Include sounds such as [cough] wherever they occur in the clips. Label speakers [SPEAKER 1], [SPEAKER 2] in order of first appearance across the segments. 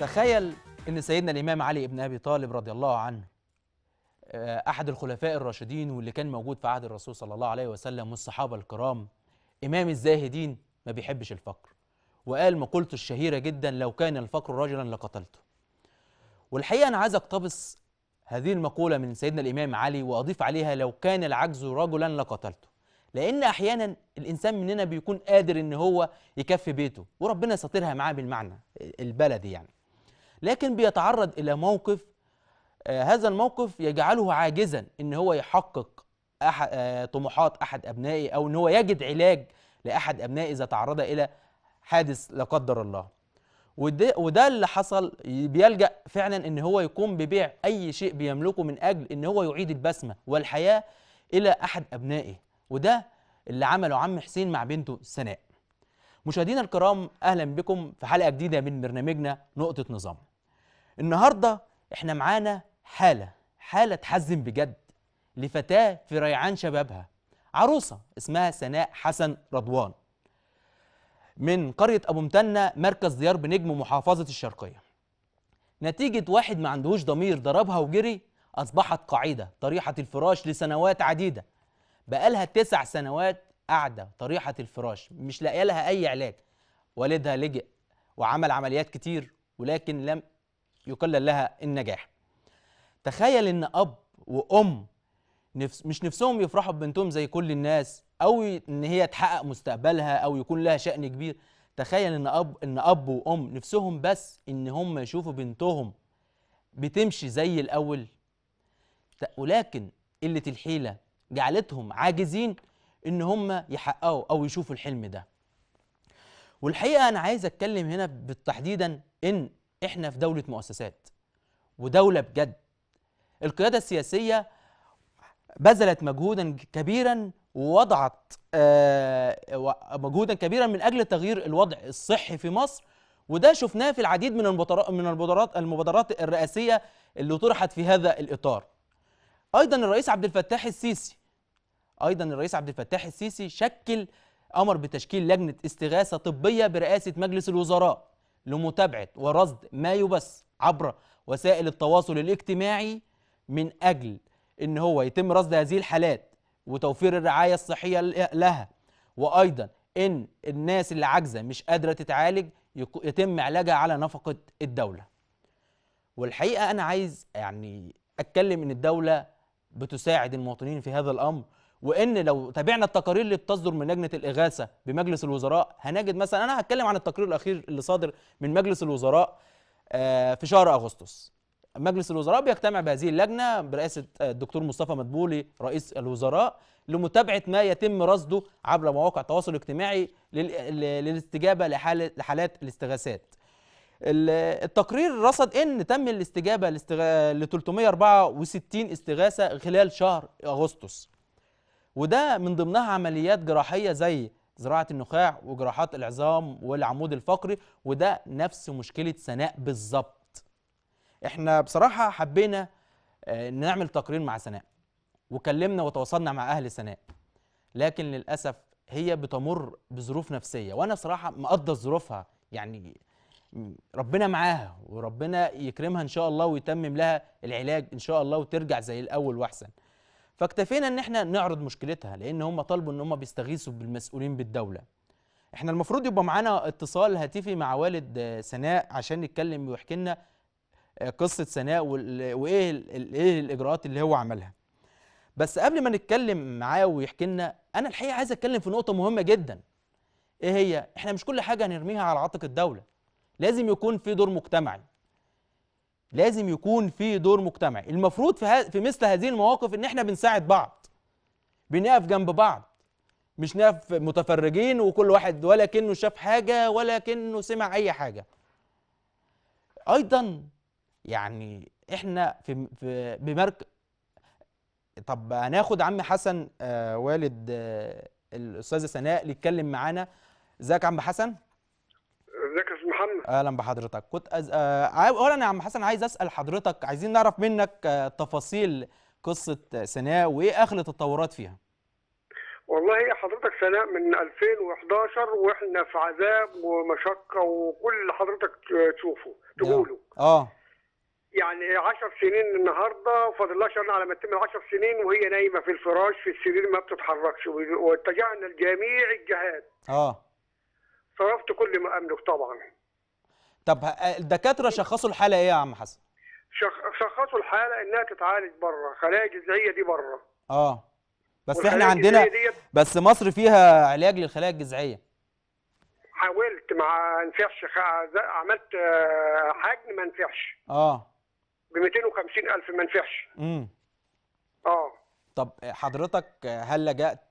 [SPEAKER 1] تخيل ان سيدنا الامام علي بن ابي طالب رضي الله عنه آه، احد الخلفاء الراشدين واللي كان موجود في عهد الرسول صلى الله عليه وسلم والصحابه الكرام امام الزاهدين ما بيحبش الفقر وقال مقولته الشهيره جدا لو كان الفقر رجلا لقتلته والحقيقه انا عايز اقتبس هذه المقوله من سيدنا الامام علي واضيف عليها لو كان العجز رجلا لقتلته لان احيانا الانسان مننا بيكون قادر ان هو يكفي بيته وربنا ساترها معاه بالمعنى البلدي يعني لكن بيتعرض إلى موقف آه، هذا الموقف يجعله عاجزا ان هو يحقق أحد آه، طموحات احد ابنائه او ان هو يجد علاج لاحد ابنائه اذا تعرض الى حادث لا قدر الله وده, وده اللي حصل بيلجا فعلا ان هو يقوم ببيع اي شيء بيملكه من اجل ان هو يعيد البسمه والحياه الى احد ابنائه وده اللي عمله عم حسين مع بنته سناء مشاهدينا الكرام اهلا بكم في حلقه جديده من برنامجنا نقطه نظام النهارده احنا معانا حاله حاله تحزن بجد لفتاه في ريعان شبابها عروسه اسمها سناء حسن رضوان من قريه ابو متنه مركز ديار بنجم محافظه الشرقيه نتيجه واحد ما عندهوش ضمير ضربها وجري اصبحت قاعده طريحه الفراش لسنوات عديده بقالها تسع سنوات قاعده طريحه الفراش مش لاقيه لها اي علاج والدها لجأ وعمل عمليات كتير ولكن لم يقلل لها النجاح تخيل ان اب وام نفس مش نفسهم يفرحوا ببنتهم زي كل الناس او ان هي تحقق مستقبلها او يكون لها شأن كبير تخيل ان اب ان اب وام نفسهم بس ان هم يشوفوا بنتهم بتمشي زي الاول ولكن قله الحيله جعلتهم عاجزين ان هم يحققوا او يشوفوا الحلم ده والحقيقه انا عايز اتكلم هنا بالتحديدا ان احنا في دوله مؤسسات ودوله بجد القياده السياسيه بذلت مجهودا كبيرا ووضعت آه، مجهودا كبيرا من اجل تغيير الوضع الصحي في مصر وده شفناه في العديد من المبادرات المبادرات الرئاسيه اللي طرحت في هذا الاطار. ايضا الرئيس عبد الفتاح السيسي ايضا الرئيس عبد الفتاح السيسي شكل امر بتشكيل لجنه استغاثه طبيه برئاسه مجلس الوزراء لمتابعه ورصد ما يبث عبر وسائل التواصل الاجتماعي من اجل ان هو يتم رصد هذه الحالات وتوفير الرعايه الصحيه لها وايضا ان الناس اللي عاجزه مش قادره تتعالج يتم علاجها على نفقه الدوله والحقيقه انا عايز يعني اتكلم ان الدوله بتساعد المواطنين في هذا الامر وان لو تابعنا التقارير اللي بتصدر من لجنه الاغاثه بمجلس الوزراء هنجد مثلا انا هتكلم عن التقرير الاخير اللي صادر من مجلس الوزراء آه، في شهر اغسطس مجلس الوزراء بيجتمع بهذه اللجنه برئاسه آه، الدكتور مصطفى مدبولي رئيس الوزراء لمتابعه ما يتم رصده عبر مواقع التواصل الاجتماعي للاستجابه لحالات الاستغاثات التقرير رصد ان تم الاستجابه ل 364 استغاثه خلال شهر اغسطس وده من ضمنها عمليات جراحيه زي زراعه النخاع وجراحات العظام والعمود الفقري وده نفس مشكله سناء بالظبط احنا بصراحه حبينا آه، نعمل تقرير مع سناء وكلمنا وتواصلنا مع اهل سناء لكن للاسف هي بتمر بظروف نفسيه وانا بصراحه مقدر ظروفها يعني ربنا معاها وربنا يكرمها ان شاء الله ويتمم لها العلاج ان شاء الله وترجع زي الاول واحسن فاكتفينا ان احنا نعرض مشكلتها لان هم طالبوا ان هم بيستغيثوا بالمسؤولين بالدوله احنا المفروض يبقى معانا اتصال هاتفي مع والد آه، سناء عشان نتكلم ويحكي لنا آه، قصه سناء وايه ايه الاجراءات اللي هو عملها بس قبل ما نتكلم معاه ويحكي لنا انا الحقيقه عايز اتكلم في نقطه مهمه جدا ايه هي احنا مش كل حاجه هنرميها على عاتق الدوله لازم يكون في دور مجتمعي لازم يكون في دور مجتمعي المفروض في, في مثل هذه المواقف ان احنا بنساعد بعض بنقف جنب بعض مش نقف متفرجين وكل واحد ولا كأنه شاف حاجة ولا كأنه سمع أي حاجة أيضا يعني احنا في في بمركز طب هناخد عم حسن آه والد آه الأستاذة سناء اللي يتكلم معانا ازيك يا عم حسن محمد اهلا بحضرتك كنت أز... آه، اولا يا عم حسن عايز اسال حضرتك عايزين نعرف منك آه، تفاصيل قصه سناء وايه اخر التطورات فيها
[SPEAKER 2] والله حضرتك سناء من 2011 واحنا في عذاب ومشقه وكل اللي حضرتك تشوفه تقوله اه يعني 10 سنين النهارده فاضل لها شهر على ما تتم 10 سنين وهي نايمه في الفراش في السرير ما بتتحركش واتجهنا لجميع الجهات اه صرفت كل ما املك طبعا
[SPEAKER 1] طب الدكاتره إيه؟ شخصوا الحاله ايه يا عم حسن
[SPEAKER 2] شخصوا الحاله انها تتعالج بره خلايا الجذعيه دي بره
[SPEAKER 1] اه بس احنا عندنا بس مصر فيها علاج للخلايا الجذعيه
[SPEAKER 2] حاولت ما نفعش عملت آه، حجم ما نفعش اه ب 250 الف ما نفعش
[SPEAKER 1] امم اه طب حضرتك هل لجأت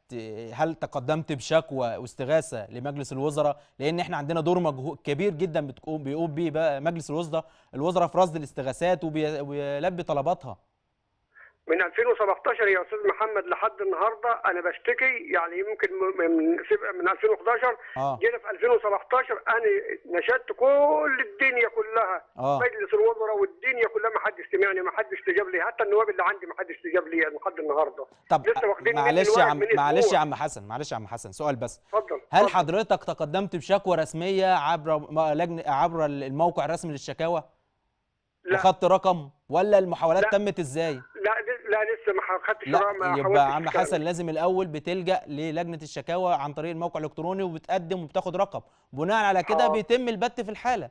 [SPEAKER 1] هل تقدمت بشكوى واستغاثه لمجلس الوزراء لان احنا عندنا دور كبير جدا بتقوم بيقوم بيه بقى مجلس الوزراء الوزراء في رصد الاستغاثات وبيلبي طلباتها
[SPEAKER 2] من 2017 يا استاذ محمد لحد النهارده انا بشتكي يعني يمكن من من 2011 آه. جينا في 2017 انا نشدت كل الدنيا كلها آه. مجلس الوزراء والدنيا كلها ما حدش سمعني ما حدش استجاب لي حتى النواب اللي عندي ما حدش استجاب لي يعني لحد النهارده طب لسه واخدين معلش يا عم معلش يا عم
[SPEAKER 1] حسن معلش يا عم حسن سؤال بس اتفضل هل حضرتك تقدمت بشكوى رسميه عبر لجنه عبر الموقع الرسمي للشكاوى؟ لا. وخدت رقم ولا المحاولات لا. تمت ازاي؟
[SPEAKER 2] لا لا لسه ما خدتش لا يبقى عم حسن
[SPEAKER 1] لازم الاول بتلجا للجنه الشكاوى عن طريق الموقع الالكتروني وبتقدم وبتاخد رقم بناء على كده آه. بيتم البت في الحاله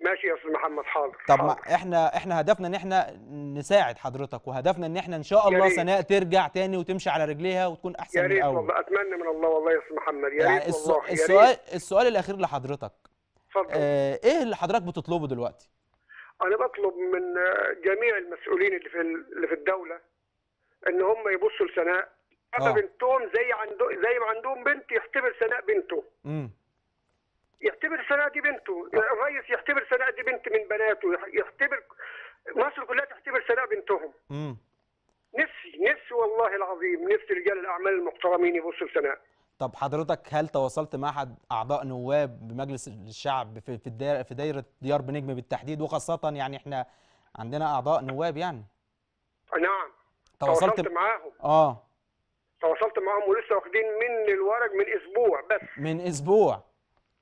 [SPEAKER 2] ماشي يا استاذ محمد حاضر طب
[SPEAKER 1] حاضر. ما احنا احنا هدفنا ان احنا نساعد حضرتك وهدفنا ان احنا ان شاء الله سناء ترجع تاني وتمشي على رجليها وتكون احسن من الاول يا ريت والله
[SPEAKER 2] اتمنى من الله والله يا استاذ محمد يا يعني ريت والله السؤال
[SPEAKER 1] السؤال الاخير لحضرتك اتفضل آه ايه اللي حضرتك بتطلبه دلوقتي
[SPEAKER 2] انا بطلب من جميع المسؤولين اللي في اللي في الدوله ان هم يبصوا لسناء آه. بنتهم زي عنده زي ما عندهم بنت يختبر سناء بنته امم يعتبر سناء دي بنته آه. الرئيس يعتبر سناء دي بنت من بناته يختبر مصر كلها تعتبر سناء بنتهم امم نفسي نفسي والله العظيم نفسي رجال الاعمال المحترمين يبصوا
[SPEAKER 1] لسناء طب حضرتك هل تواصلت مع احد اعضاء نواب بمجلس الشعب في في دايره في دايره ديار بنجم بالتحديد وخاصه يعني احنا عندنا اعضاء نواب يعني نعم تواصلت, تواصلت معاهم اه
[SPEAKER 2] تواصلت معاهم ولسه واخدين مني الورق من اسبوع بس
[SPEAKER 1] من اسبوع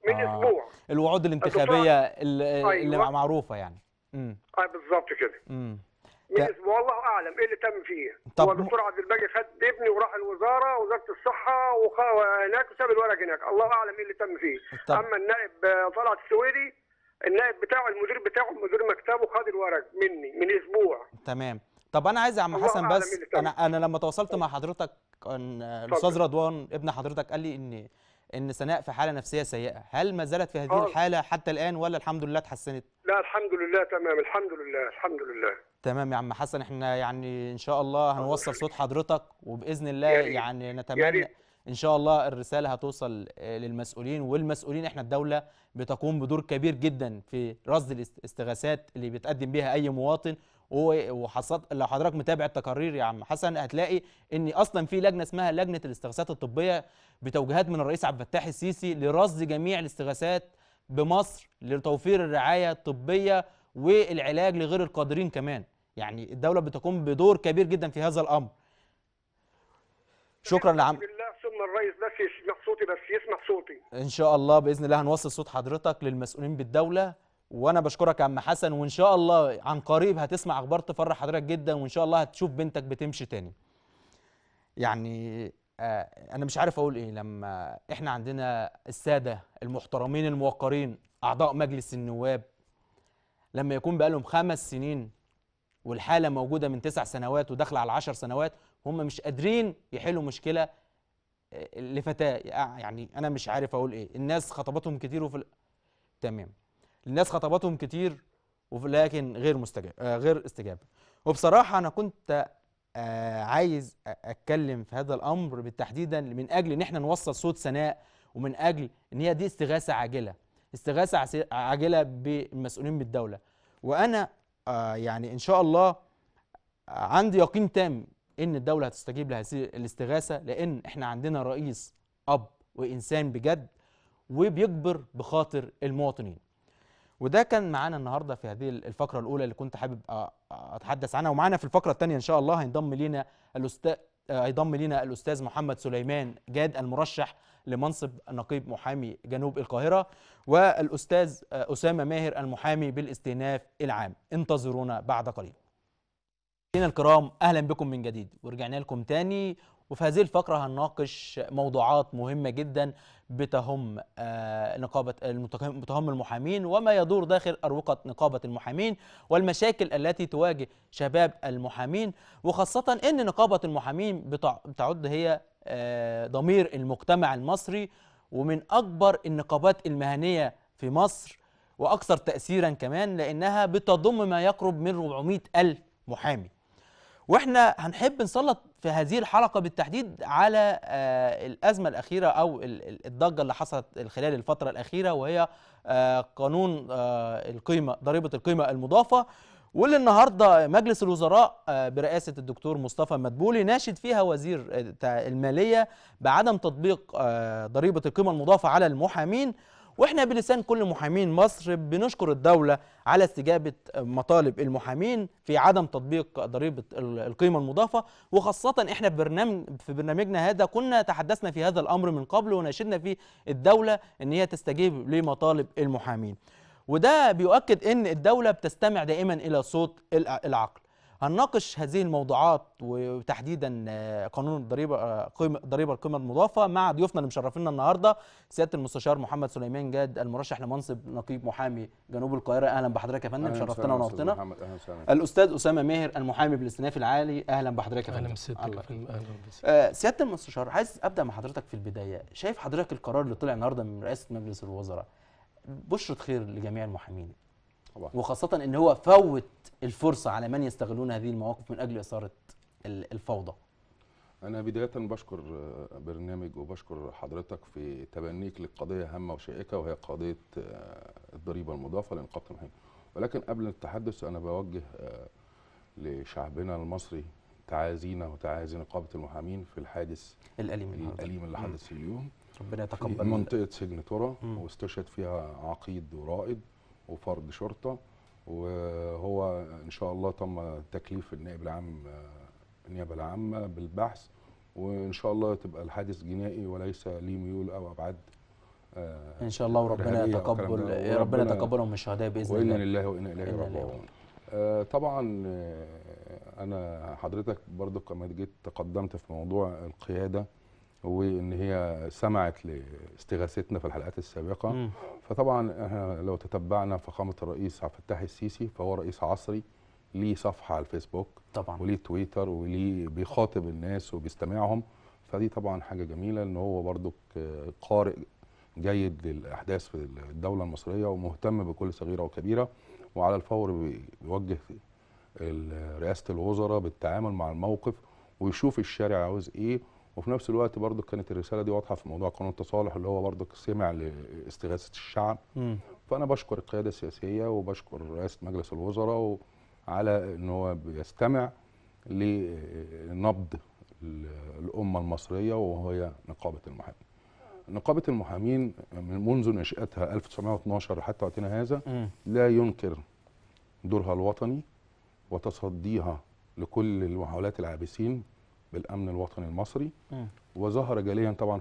[SPEAKER 2] من آه. اسبوع الوعود الانتخابيه
[SPEAKER 1] اللي, أيوة. اللي معروفه يعني امم
[SPEAKER 2] اه بالظبط كده امم يس إيه، والله اعلم ايه اللي تم فيه طب هو الدكتور عبد الباقي خد ابني وراح الوزاره وزاره الصحه وخ... هناك وساب الورق هناك الله اعلم ايه اللي تم فيه طب. اما النائب آه، طلعت السويدي النائب بتاعه المدير بتاعه مدير مكتبه خد الورق مني من اسبوع
[SPEAKER 1] تمام طب انا عايز يا عم حسن بس إيه انا انا لما تواصلت مع حضرتك الاستاذ رضوان ابن حضرتك قال لي ان ان سناء في حاله نفسيه سيئه هل ما زالت في هذه آه. الحاله حتى الان ولا الحمد لله اتحسنت
[SPEAKER 2] لا الحمد لله تمام الحمد لله الحمد لله
[SPEAKER 1] تمام يا عم حسن احنا يعني ان شاء الله هنوصل صوت حضرتك وباذن الله يعني نتمنى ان شاء الله الرساله هتوصل آه، للمسؤولين والمسؤولين احنا الدوله بتقوم بدور كبير جدا في رصد الاستغاثات اللي بيتقدم بها اي مواطن وحصلت لو حضرتك متابع التقارير يا عم حسن هتلاقي ان اصلا في لجنه اسمها لجنه الاستغاثات الطبيه بتوجيهات من الرئيس عبد الفتاح السيسي لرصد جميع الاستغاثات بمصر لتوفير الرعايه الطبيه والعلاج لغير القادرين كمان يعني الدوله بتقوم بدور كبير جدا في هذا الامر شكرا لعم
[SPEAKER 2] ثم الرئيس بس يسمع صوتي
[SPEAKER 1] بس يسمع صوتي ان شاء الله باذن الله هنوصل صوت حضرتك للمسؤولين بالدوله وانا بشكرك يا عم حسن وان شاء الله عن قريب هتسمع اخبار تفرح حضرتك جدا وان شاء الله هتشوف بنتك بتمشي تاني يعني آه، انا مش عارف اقول ايه لما احنا عندنا الساده المحترمين الموقرين اعضاء مجلس النواب لما يكون بقالهم خمس سنين والحاله موجوده من تسع سنوات وداخله على عشر سنوات هم مش قادرين يحلوا مشكله آه، لفتاه يعني انا مش عارف اقول ايه الناس خطبتهم كتير وفي تمام الناس خطباتهم كتير ولكن غير مستجاب آه، غير استجابه وبصراحه انا كنت آه، عايز اتكلم في هذا الامر بالتحديدا من اجل ان احنا نوصل صوت سناء ومن اجل ان هي دي استغاثه عاجله استغاثه عاجله بالمسؤولين بالدوله وانا آه، يعني ان شاء الله عندي يقين تام ان الدوله هتستجيب لهذه الاستغاثه لان احنا عندنا رئيس اب وانسان بجد وبيجبر بخاطر المواطنين وده كان معانا النهارده في هذه الفقره الاولى اللي كنت حابب اتحدث عنها ومعانا في الفقره الثانيه ان شاء الله هينضم لينا الاستاذ آه، هيضم لينا الاستاذ محمد سليمان جاد المرشح لمنصب نقيب محامي جنوب القاهره والاستاذ آه، اسامه ماهر المحامي بالاستئناف العام انتظرونا بعد قليل مشاهدينا الكرام اهلا بكم من جديد ورجعنا لكم تاني وفي هذه الفقره هنناقش موضوعات مهمه جدا بتهم آه، نقابة بتهم المحامين وما يدور داخل أروقة نقابة المحامين والمشاكل التي تواجه شباب المحامين وخاصة أن نقابة المحامين بتعد هي آه، ضمير المجتمع المصري ومن أكبر النقابات المهنية في مصر وأكثر تأثيرا كمان لأنها بتضم ما يقرب من 400 ألف محامي واحنا هنحب نسلط في هذه الحلقه بالتحديد على آه، الازمه الاخيره او الضجه اللي حصلت خلال الفتره الاخيره وهي آه، قانون آه، القيمه ضريبه القيمه المضافه واللي النهارده مجلس الوزراء برئاسه الدكتور مصطفى مدبولي ناشد فيها وزير الماليه بعدم تطبيق ضريبه القيمه المضافه على المحامين واحنا بلسان كل محامين مصر بنشكر الدولة على استجابة مطالب المحامين في عدم تطبيق ضريبة القيمة المضافة وخاصة احنا برنامج في برنامجنا هذا كنا تحدثنا في هذا الأمر من قبل وناشدنا في الدولة ان هي تستجيب لمطالب المحامين وده بيؤكد ان الدولة بتستمع دائما الى صوت العقل هنناقش هذه الموضوعات وتحديدا آه، قانون الضريبه آه، ضريبه القيمه المضافه مع ضيوفنا اللي مشرفينا النهارده سياده المستشار محمد سليمان جاد المرشح لمنصب نقيب محامي جنوب القاهره اهلا بحضرتك يا فندم شرفتنا ونورتنا الاستاذ اسامه ماهر المحامي بالاستئناف العالي اهلا بحضرتك يا فندم اهلا اهلا آه، سياده المستشار عايز ابدا مع حضرتك في البدايه شايف حضرتك القرار اللي طلع النهارده من رئاسه مجلس الوزراء بشرة خير لجميع المحامين طبعا. وخاصه ان هو فوت الفرصه على من يستغلون هذه المواقف من اجل اثاره الفوضى
[SPEAKER 3] انا بدايه بشكر برنامج وبشكر حضرتك في تبنيك للقضيه هامه وشائكه وهي قضيه آه، الضريبه المضافه لانقاذ المحيط ولكن قبل التحدث انا بوجه آه، لشعبنا المصري تعازينا وتعازي نقابه المحامين في الحادث الاليم الاليم اللي حدث اليوم ربنا يتقبل منطقه سجن ترى واستشهد فيها عقيد ورائد وفرد شرطه وهو ان شاء الله تم تكليف النائب العام النيابه العامه بالبحث وان شاء الله تبقى الحادث جنائي وليس ليه ميول او ابعاد آه، ان شاء الله وربنا يتقبل ربنا, ربنا يتقبلهم من الشهداء باذن الله وانا لله وانا اليه راجعون آه، طبعا آه، انا حضرتك برضو كما جيت تقدمت في موضوع القياده وان هي سمعت لاستغاثتنا في الحلقات السابقه مم. فطبعا احنا لو تتبعنا فخامه الرئيس عبد الفتاح السيسي فهو رئيس عصري ليه صفحه على الفيسبوك طبعا وليه تويتر وليه بيخاطب الناس وبيستمعهم فدي طبعا حاجه جميله ان هو برضك قارئ جيد للاحداث في الدوله المصريه ومهتم بكل صغيره وكبيره وعلى الفور بيوجه رئاسه الوزراء بالتعامل مع الموقف ويشوف الشارع عاوز ايه وفي نفس الوقت برضو كانت الرساله دي واضحه في موضوع قانون التصالح اللي هو برضو سمع لاستغاثه الشعب م. فانا بشكر القياده السياسيه وبشكر رئاسه مجلس الوزراء على ان هو بيستمع لنبض الامه المصريه وهي نقابه المحامين. نقابه المحامين من منذ نشاتها 1912 حتى وقتنا هذا م. لا ينكر دورها الوطني وتصديها لكل المحاولات العابثين بالامن الوطني المصري م. وظهر جليا طبعا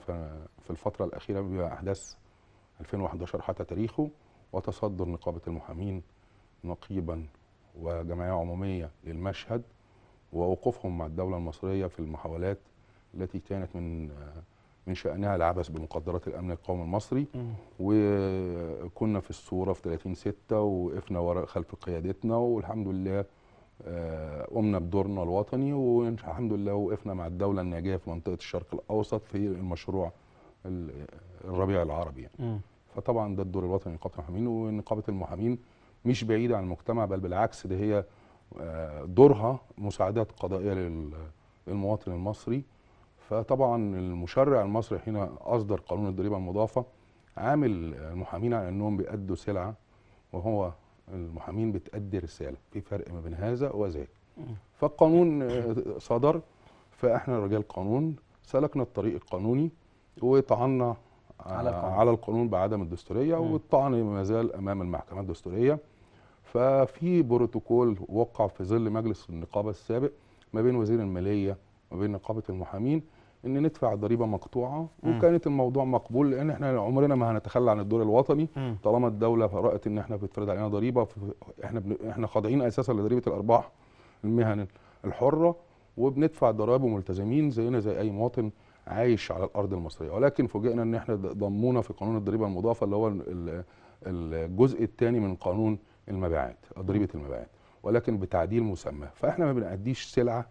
[SPEAKER 3] في الفتره الاخيره باحداث 2011 حتى تاريخه وتصدر نقابه المحامين نقيبا وجمعيه عموميه للمشهد ووقوفهم مع الدوله المصريه في المحاولات التي كانت من من شانها العبث بمقدرات الامن القومي المصري وكنا في الصوره في 30 6 وقفنا وراء خلف قيادتنا والحمد لله آه، قمنا بدورنا الوطني والحمد لله وقفنا مع الدوله الناجيه في منطقه الشرق الاوسط في المشروع الربيع العربي يعني. فطبعا ده الدور الوطني لنقابه المحامين ونقابه المحامين مش بعيده عن المجتمع بل بالعكس ده هي آه، دورها مساعدات قضائيه للمواطن المصري فطبعا المشرع المصري حين اصدر قانون الضريبه المضافه عامل المحامين على انهم بيأدوا سلعه وهو المحامين بتأدي رسالة في فرق ما بين هذا وذاك فالقانون آه، صدر فاحنا رجال قانون سلكنا الطريق القانوني وطعنا آه، على القانون, على القانون بعدم الدستوريه والطعن ما زال امام المحكمه الدستوريه ففي بروتوكول وقع في ظل مجلس النقابه السابق ما بين وزير الماليه وما بين نقابه المحامين ان ندفع ضريبه مقطوعه وكانت الموضوع مقبول لان احنا عمرنا ما هنتخلى عن الدور الوطني طالما الدوله رأت ان احنا بتفرض علينا ضريبه احنا احنا خاضعين اساسا لضريبه الارباح المهن الحره وبندفع ضرائب وملتزمين زينا زي اي مواطن عايش على الارض المصريه ولكن فوجئنا ان احنا ضمونا في قانون الضريبه المضافه اللي هو الجزء الثاني من قانون المبيعات ضريبه المبيعات ولكن بتعديل مسمى فاحنا ما بنأديش سلعه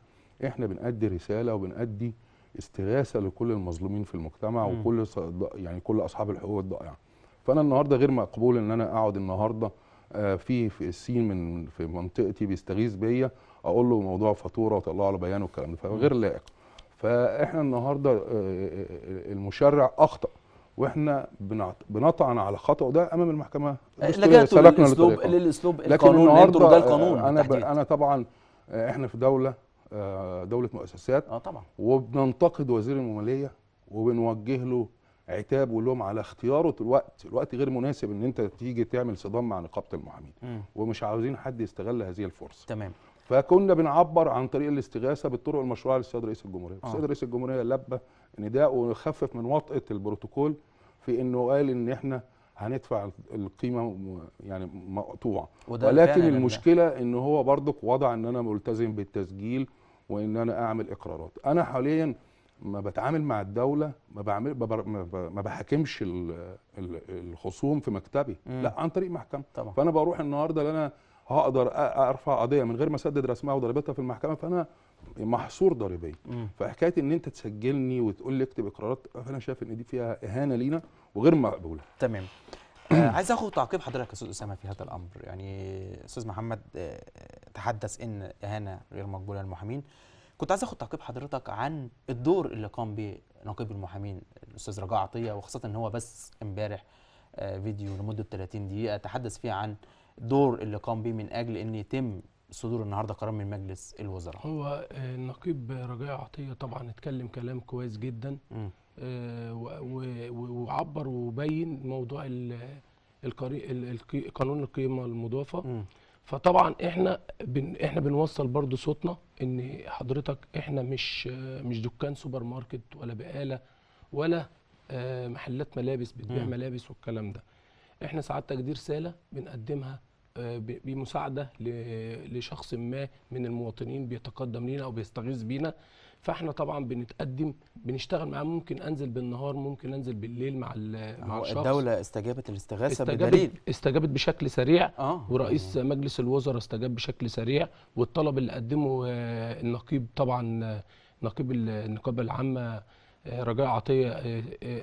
[SPEAKER 3] احنا بنأدي رساله وبنأدي استغاثه لكل المظلومين في المجتمع م. وكل يعني كل اصحاب الحقوق الضائعه فانا النهارده غير مقبول ان انا اقعد النهارده آه، في في السين من في منطقتي بيستغيث بيا اقول له موضوع فاتوره واطلعه على بيان والكلام ده فغير لائق فاحنا النهارده آه، آه، المشرع اخطا واحنا بنطعن على خطأ ده امام المحكمه لجأت للاسلوب للاسلوب القانون لكن النهارده ده القانون انا انا طبعا احنا في دوله آه، دوله مؤسسات اه طبعا وبننتقد وزير الماليه وبنوجه له عتاب ولوم على اختياره الوقت الوقت غير مناسب ان انت تيجي تعمل صدام مع نقابه المحامين ومش عاوزين حد يستغل هذه الفرصه تمام فكنا بنعبر عن طريق الاستغاثه بالطرق المشروعه للسيد رئيس الجمهوريه آه. السيد رئيس الجمهوريه لبى نداء وخفف من وطئه البروتوكول في انه قال ان احنا هندفع القيمه يعني مقطوعه ولكن المشكله ان هو برضك وضع ان انا ملتزم بالتسجيل وان انا اعمل اقرارات انا حاليا ما بتعامل مع الدوله ما بعمل ما بحاكمش الخصوم في مكتبي مم. لا عن طريق محكمه طبعا. فانا بروح النهارده لان انا هقدر ارفع قضيه من غير ما اسدد رسمها وضريبتها في المحكمه فانا محصور ضريبيا فحكايه ان انت تسجلني وتقول لي اكتب اقرارات فانا شايف ان دي فيها اهانه لينا وغير مقبوله تمام
[SPEAKER 1] [clears throat] عايز اخد تعقيب حضرتك يا استاذ اسامه في هذا الامر يعني استاذ محمد آه، تحدث ان اهانه غير مقبوله للمحامين كنت عايز اخد تعقيب حضرتك عن الدور اللي قام به نقيب المحامين الاستاذ رجاء عطيه وخاصه ان هو بس امبارح آه، فيديو لمده 30 دقيقه تحدث فيه عن الدور اللي قام به من اجل ان يتم صدور النهارده قرار من مجلس الوزراء
[SPEAKER 4] هو النقيب آه، رجاء عطيه طبعا اتكلم كلام كويس جدا م. آه، وعبر وبين موضوع قانون القيمه المضافه فطبعا احنا بن احنا بنوصل برضو صوتنا ان حضرتك احنا مش مش دكان سوبر ماركت ولا بقاله ولا آه، محلات ملابس بتبيع ملابس والكلام ده احنا سعادتك دي رساله بنقدمها آه، بمساعده لشخص ما من المواطنين بيتقدم لينا او بيستغيث بينا فاحنا طبعا بنتقدم بنشتغل معاه ممكن انزل بالنهار ممكن انزل بالليل مع مع الشخص الدوله استجابت الاستغاثه استجابت بدليل
[SPEAKER 1] استجابت بشكل
[SPEAKER 4] سريع آه. ورئيس آه. مجلس الوزراء استجاب بشكل سريع والطلب اللي قدمه آه، النقيب طبعا آه، نقيب النقابه العامه آه، رجاء عطيه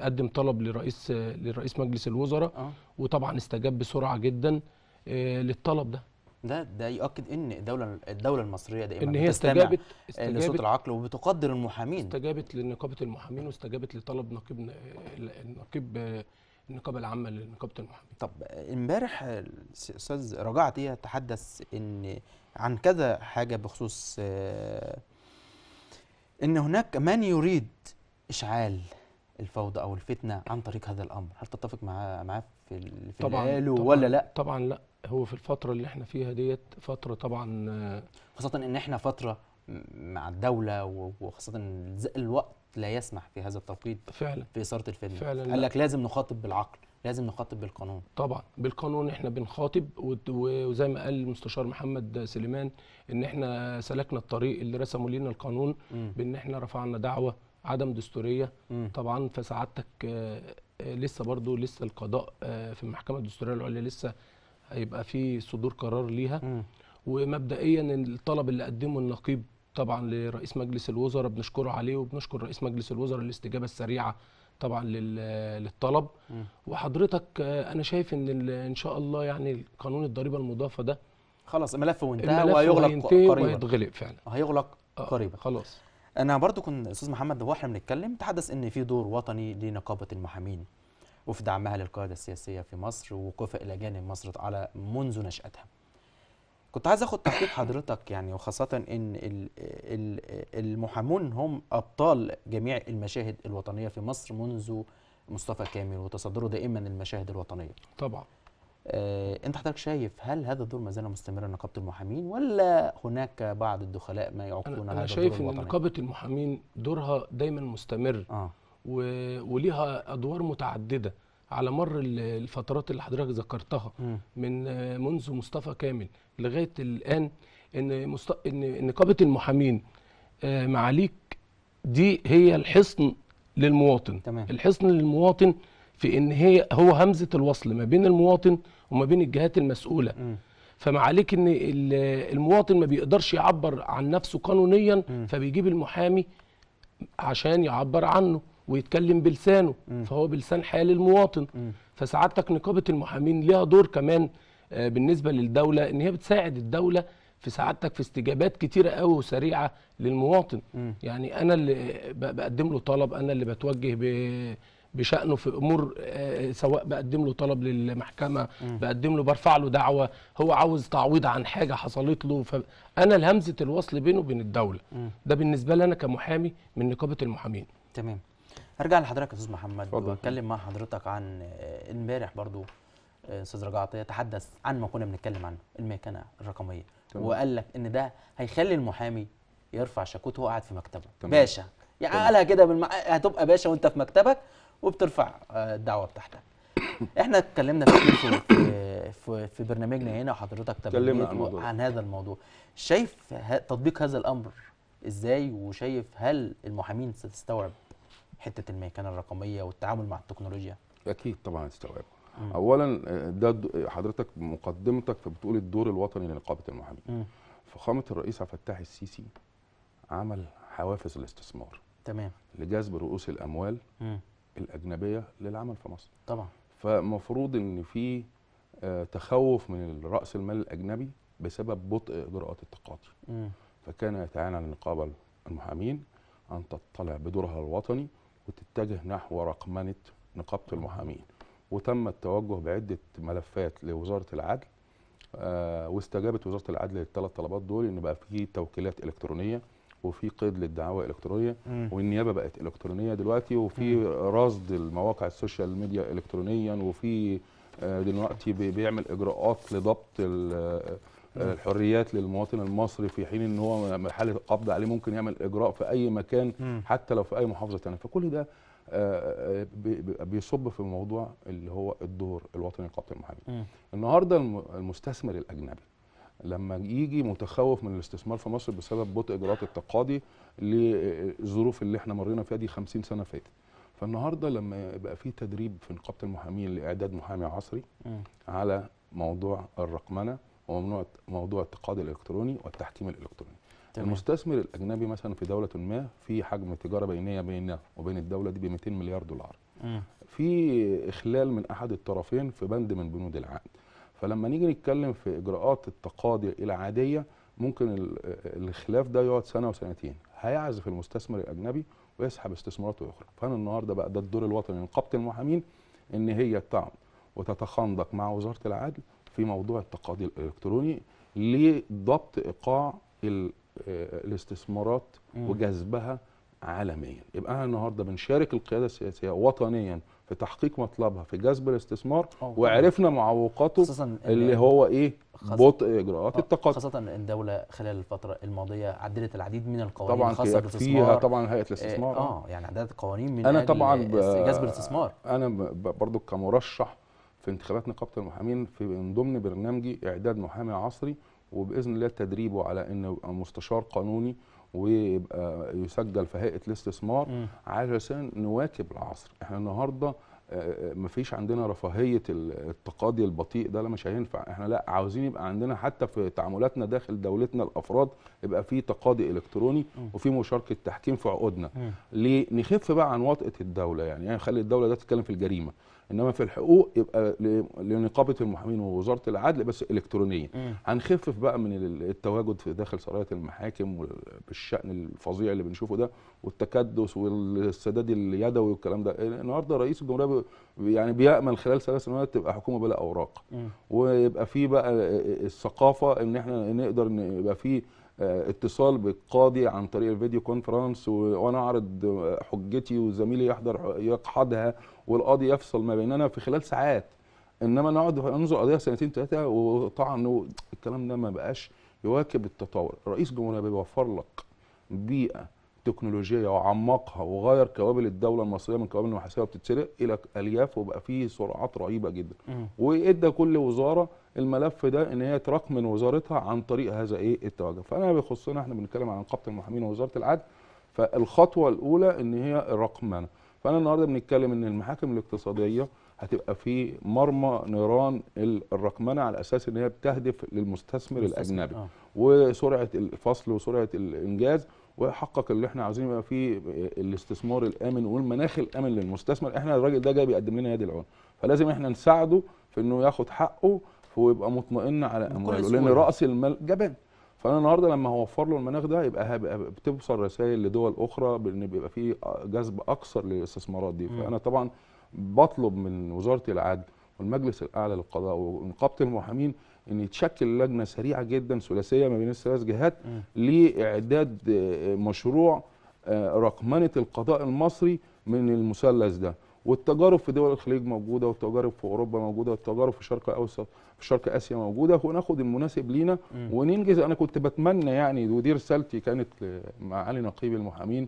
[SPEAKER 4] قدم طلب لرئيس لرئيس مجلس الوزراء آه. وطبعا استجاب بسرعه جدا للطلب ده
[SPEAKER 1] ده ده يؤكد ان الدوله الدوله المصريه دائما ان هي استجابت,
[SPEAKER 4] استجابت لصوت العقل وبتقدر المحامين استجابت لنقابه المحامين واستجابت لطلب نقيب
[SPEAKER 1] نقيب النقابه العامه لنقابه المحامين طب امبارح الاستاذ رجعت تحدث ان عن كذا حاجه بخصوص آه، ان هناك من يريد اشعال الفوضى او الفتنه عن طريق هذا الامر هل تتفق معاه معاه في اللي قاله ولا لا طبعا لا هو في الفتره اللي احنا فيها ديت فتره طبعا خاصه ان احنا فتره مع الدوله وخاصه الوقت لا يسمح في هذا التوقيت فعلا في اثاره الفتنه فعلا قال لك لازم نخاطب بالعقل لازم نخاطب بالقانون
[SPEAKER 4] طبعا بالقانون احنا بنخاطب وزي ما قال المستشار محمد سليمان ان احنا سلكنا الطريق اللي رسمه لنا القانون م. بان احنا رفعنا دعوه عدم دستوريه م. طبعا فسعادتك آه، آه، لسه برضو لسه القضاء آه، في المحكمه الدستوريه العليا لسه هيبقى في صدور قرار ليها م. ومبدئيا الطلب اللي قدمه النقيب طبعا لرئيس مجلس الوزراء بنشكره عليه وبنشكر رئيس مجلس الوزراء الاستجابه السريعه طبعا للطلب م. وحضرتك آه، انا شايف ان ان شاء الله يعني
[SPEAKER 1] قانون الضريبه المضافه ده خلاص ملف وانتهى وهيغلق قريبا وهيتغلق فعلا هيغلق آه، قريبا آه خلاص انا برضو كنت استاذ محمد هو احنا بنتكلم تحدث ان في دور وطني لنقابه المحامين وفي دعمها للقيادة السياسية في مصر ووقوفها إلى جانب مصر على منذ نشأتها كنت عايز اخد تعقيب حضرتك يعني وخاصه ان المحامون هم ابطال جميع المشاهد الوطنيه في مصر منذ مصطفى كامل وتصدروا دائما المشاهد الوطنيه. طبعا. آه، انت حضرتك شايف هل هذا الدور ما زال مستمرا نقابه المحامين ولا هناك بعض الدخلاء ما يعقون هذا الدور الوطني؟ انا شايف ان نقابه
[SPEAKER 4] المحامين دورها دايما مستمر. آه. وليها ادوار متعدده على مر الفترات اللي حضرتك ذكرتها من منذ مصطفى كامل لغايه الان ان مست... ان نقابه المحامين آه، معاليك دي هي الحصن للمواطن تمام. الحصن للمواطن في ان هي هو همزه الوصل ما بين المواطن وما بين الجهات المسؤوله م. ان المواطن ما بيقدرش يعبر عن نفسه قانونيا م. فبيجيب المحامي عشان يعبر عنه ويتكلم بلسانه فهو بلسان حال المواطن فسعادتك نقابه المحامين ليها دور كمان آه، بالنسبه للدوله ان هي بتساعد الدوله في سعادتك في استجابات كتيره قوي وسريعه للمواطن م. يعني انا اللي بقدم له طلب انا اللي بتوجه ب بشأنه في امور آه، سواء بقدم له طلب للمحكمه م. بقدم له برفع له دعوه هو عاوز تعويض عن حاجه حصلت له فانا الهمزه الوصل بينه وبين الدوله م. ده بالنسبه لي انا كمحامي من نقابه المحامين تمام
[SPEAKER 1] هرجع لحضرتك يا استاذ محمد واتكلم مع حضرتك عن آه، امبارح برضو آه، استاذ رجاء عطيه تحدث عن ما كنا بنتكلم عنه المكنه الرقميه طبعا. وقال لك ان ده هيخلي المحامي يرفع شكوته وهو قاعد في مكتبه طبعا. باشا يعني طبعا. قالها كده بالمع... هتبقى باشا وانت في مكتبك وبترفع آه، الدعوه بتاعتك [coughs] احنا اتكلمنا في في, في برنامجنا هنا وحضرتك تكلمنا عن هذا الموضوع شايف تطبيق هذا الامر ازاي وشايف هل المحامين ستستوعب حته المكانه الرقميه والتعامل مع التكنولوجيا
[SPEAKER 3] اكيد طبعا استوعبه اولا ده حضرتك مقدمتك فبتقول الدور الوطني لنقابه المحامين فخامه الرئيس عبد الفتاح السيسي عمل حوافز الاستثمار تمام لجذب رؤوس الاموال م. الاجنبيه للعمل في مصر طبعا فمفروض ان في آه، تخوف من راس المال الاجنبي بسبب بطء اجراءات التقاضي م. فكان يتعانى النقابه المحامين ان تطلع بدورها الوطني وتتجه نحو رقمنه نقابه المحامين وتم التوجه بعده ملفات لوزاره العدل آه واستجابت وزاره العدل للثلاث طلبات دول ان بقى في توكيلات الكترونيه وفي قيد للدعاوى الكترونيه والنيابه بقت الكترونيه دلوقتي وفي رصد المواقع السوشيال ميديا الكترونيا وفي آه دلوقتي بيعمل اجراءات لضبط آه، الحريات للمواطن المصري في حين ان هو حاله قبض عليه ممكن يعمل اجراء في اي مكان حتى لو في اي محافظه ثانيه فكل ده آه، آه، بيصب في موضوع اللي هو الدور الوطني للقبض المحامي النهارده المستثمر الاجنبي لما يجي متخوف من الاستثمار في مصر بسبب بطء اجراءات التقاضي للظروف اللي احنا مرينا فيها دي 50 سنه فاتت فالنهارده لما يبقى في تدريب في نقابه المحامين لاعداد محامي عصري على موضوع الرقمنه وممنوع موضوع التقاضي الالكتروني والتحكيم الالكتروني تمام. المستثمر الاجنبي مثلا في دوله ما في حجم تجاره بينيه بينه وبين الدوله دي ب 200 مليار دولار في اخلال من احد الطرفين في بند من بنود العقد فلما نيجي نتكلم في اجراءات التقاضي العاديه ممكن الخلاف ده يقعد سنه وسنتين هيعزف المستثمر الاجنبي ويسحب استثماراته ويخرج فانا النهارده بقى ده الدور الوطني لنقابه المحامين ان هي تعمل وتتخندق مع وزاره العدل في موضوع التقاضي الالكتروني لضبط ايقاع آه، الاستثمارات وجذبها عالميا يبقى احنا النهارده بنشارك القياده السياسيه وطنيا في تحقيق مطلبها في جذب الاستثمار أوه. وعرفنا معوقاته اللي هو ايه بطء اجراءات آه، التقاضي
[SPEAKER 1] خاصه ان الدوله خلال الفتره الماضيه عدلت العديد من القوانين طبعا الخاصه بالاستثمار فيها طبعا هيئه آه، الاستثمار اه, آه يعني عدلت قوانين من انا طبعا جذب الاستثمار
[SPEAKER 3] انا برضو كمرشح في انتخابات نقابه المحامين في من ضمن برنامجي اعداد محامي عصري وباذن الله تدريبه على انه يبقى مستشار قانوني ويبقى يسجل في هيئه الاستثمار علشان نواكب العصر احنا النهارده آه، آه، مفيش عندنا رفاهيه التقاضي البطيء ده لا مش هينفع احنا لا عاوزين يبقى عندنا حتى في تعاملاتنا داخل دولتنا الافراد يبقى في تقاضي الكتروني وفي مشاركه تحكيم في عقودنا ليه نخف بقى عن وطئه الدوله يعني يعني خلي الدوله ده تتكلم في الجريمه انما في الحقوق يبقى لنقابه المحامين ووزاره العدل بس الكترونيا هنخفف بقى من التواجد في داخل سرايا المحاكم بالشان الفظيع اللي بنشوفه ده والتكدس والسداد اليدوي والكلام ده النهارده رئيس الجمهوريه يعني بيامل خلال ثلاث سنوات تبقى حكومه بلا اوراق م. ويبقى في بقى الثقافه ان احنا نقدر يبقى في آه، اتصال بالقاضي عن طريق الفيديو كونفرنس وانا اعرض حجتي وزميلي يحضر يقحضها والقاضي يفصل ما بيننا في خلال ساعات انما نقعد ننظر قضيه سنتين ثلاثه وطعن الكلام ده ما بقاش يواكب التطور رئيس جمهوريه بيوفر لك بيئه تكنولوجيه وعمقها وغير كوابل الدوله المصريه من كوابل المحاسبه وبتتسرق الى الياف وبقى فيه سرعات رهيبه جدا وادى كل وزاره الملف ده ان هي اترق من وزارتها عن طريق هذا ايه التواجد فانا بيخصنا احنا بنتكلم عن نقابه المحامين ووزاره العدل فالخطوه الاولى ان هي الرقمنه فانا النهارده بنتكلم ان المحاكم الاقتصاديه هتبقى في مرمى نيران الرقمنه على اساس ان هي بتهدف للمستثمر الاجنبي آه. وسرعه الفصل وسرعه الانجاز ويحقق اللي احنا عاوزينه يبقى فيه الاستثمار الامن والمناخ الامن للمستثمر احنا الراجل ده جاي بيقدم لنا يد العون فلازم احنا نساعده في انه ياخد حقه ويبقى مطمئن على امواله لان راس المال جبان فانا النهارده لما هوفر له المناخ ده يبقى بتوصل رسائل لدول اخرى بان بيبقى في جذب اكثر للاستثمارات دي فانا طبعا بطلب من وزاره العدل والمجلس الاعلى للقضاء ونقابه المحامين ان يتشكل لجنه سريعه جدا ثلاثيه ما بين الثلاث جهات لاعداد مشروع آه، رقمنه القضاء المصري من المثلث ده والتجارب في دول الخليج موجوده والتجارب في اوروبا موجوده والتجارب في الشرق الاوسط في شرق اسيا موجوده وناخد المناسب لينا وننجز انا كنت بتمنى يعني ودي رسالتي كانت لمعالي نقيب المحامين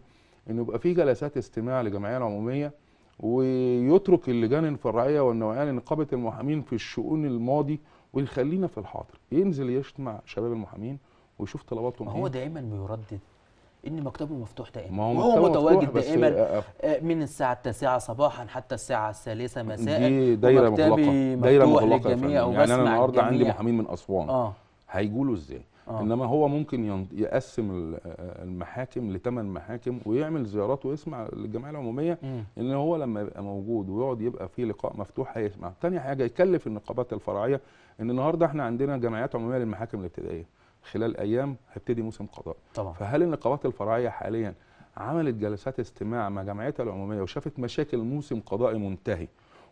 [SPEAKER 3] انه يبقى في جلسات استماع للجمعيه العموميه ويترك اللجان الفرعيه والنوعيه لنقابه المحامين في الشؤون الماضي ويخلينا في الحاضر ينزل يجتمع شباب المحامين ويشوف طلباتهم هو إيه.
[SPEAKER 1] دايما بيردد ان مكتبه مفتوح دائما وهو متواجد دائما آه، آه. آه، من الساعه التاسعة صباحا حتى الساعه الثالثة مساء دي دايره مغلقه دايره مغلقه للجميع يعني انا النهارده عندي محامين
[SPEAKER 3] من اسوان اه هيجوا له ازاي آه. انما هو ممكن يقسم المحاكم لثمان محاكم ويعمل زيارات ويسمع للجمعيه العموميه م. ان هو لما يبقى موجود ويقعد يبقى في لقاء مفتوح هيسمع تاني حاجه يكلف النقابات الفرعيه ان النهارده احنا عندنا جمعيات عموميه للمحاكم الابتدائيه خلال ايام هيبتدي موسم قضاء طبعا. فهل النقابات الفرعيه حاليا عملت جلسات استماع مع جمعيتها العموميه وشافت مشاكل موسم قضائي منتهي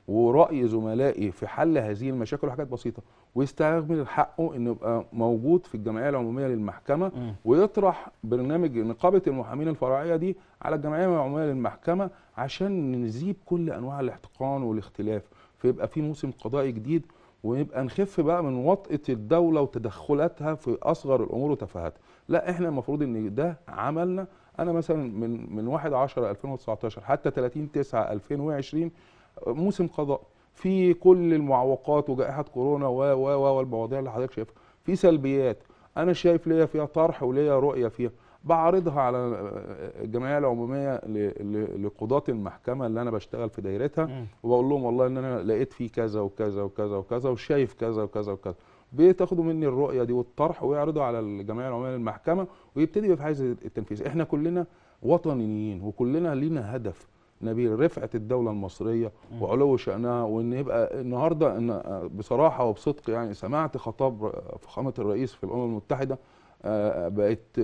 [SPEAKER 3] وراي زملائي في حل هذه المشاكل وحاجات بسيطه ويستعمل حقه انه يبقى موجود في الجمعيه العموميه للمحكمه م. ويطرح برنامج نقابه المحامين الفرعيه دي على الجمعيه العموميه للمحكمه عشان نذيب كل انواع الاحتقان والاختلاف فيبقى في موسم قضائي جديد ونبقى نخف بقى من وطئه الدوله وتدخلاتها في اصغر الامور وتفاهاتها لا احنا المفروض ان ده عملنا انا مثلا من من 1 10 2019 حتى 30 9 2020 موسم قضاء في كل المعوقات وجائحه كورونا و و و والمواضيع اللي حضرتك شايفها في سلبيات انا شايف ليا فيها طرح وليا رؤيه فيها بعرضها على الجمعيه العموميه لقضاه المحكمه اللي انا بشتغل في دايرتها وبقول لهم والله ان انا لقيت فيه كذا وكذا وكذا وكذا وشايف كذا وكذا وكذا بتاخدوا مني الرؤيه دي والطرح ويعرضوا على الجمعيه العموميه للمحكمه ويبتدي بحيز التنفيذ احنا كلنا وطنيين وكلنا لينا هدف نبيل رفعه الدوله المصريه وعلو شانها وان يبقى النهارده إن بصراحه وبصدق يعني سمعت خطاب فخامه الرئيس في الامم المتحده بقت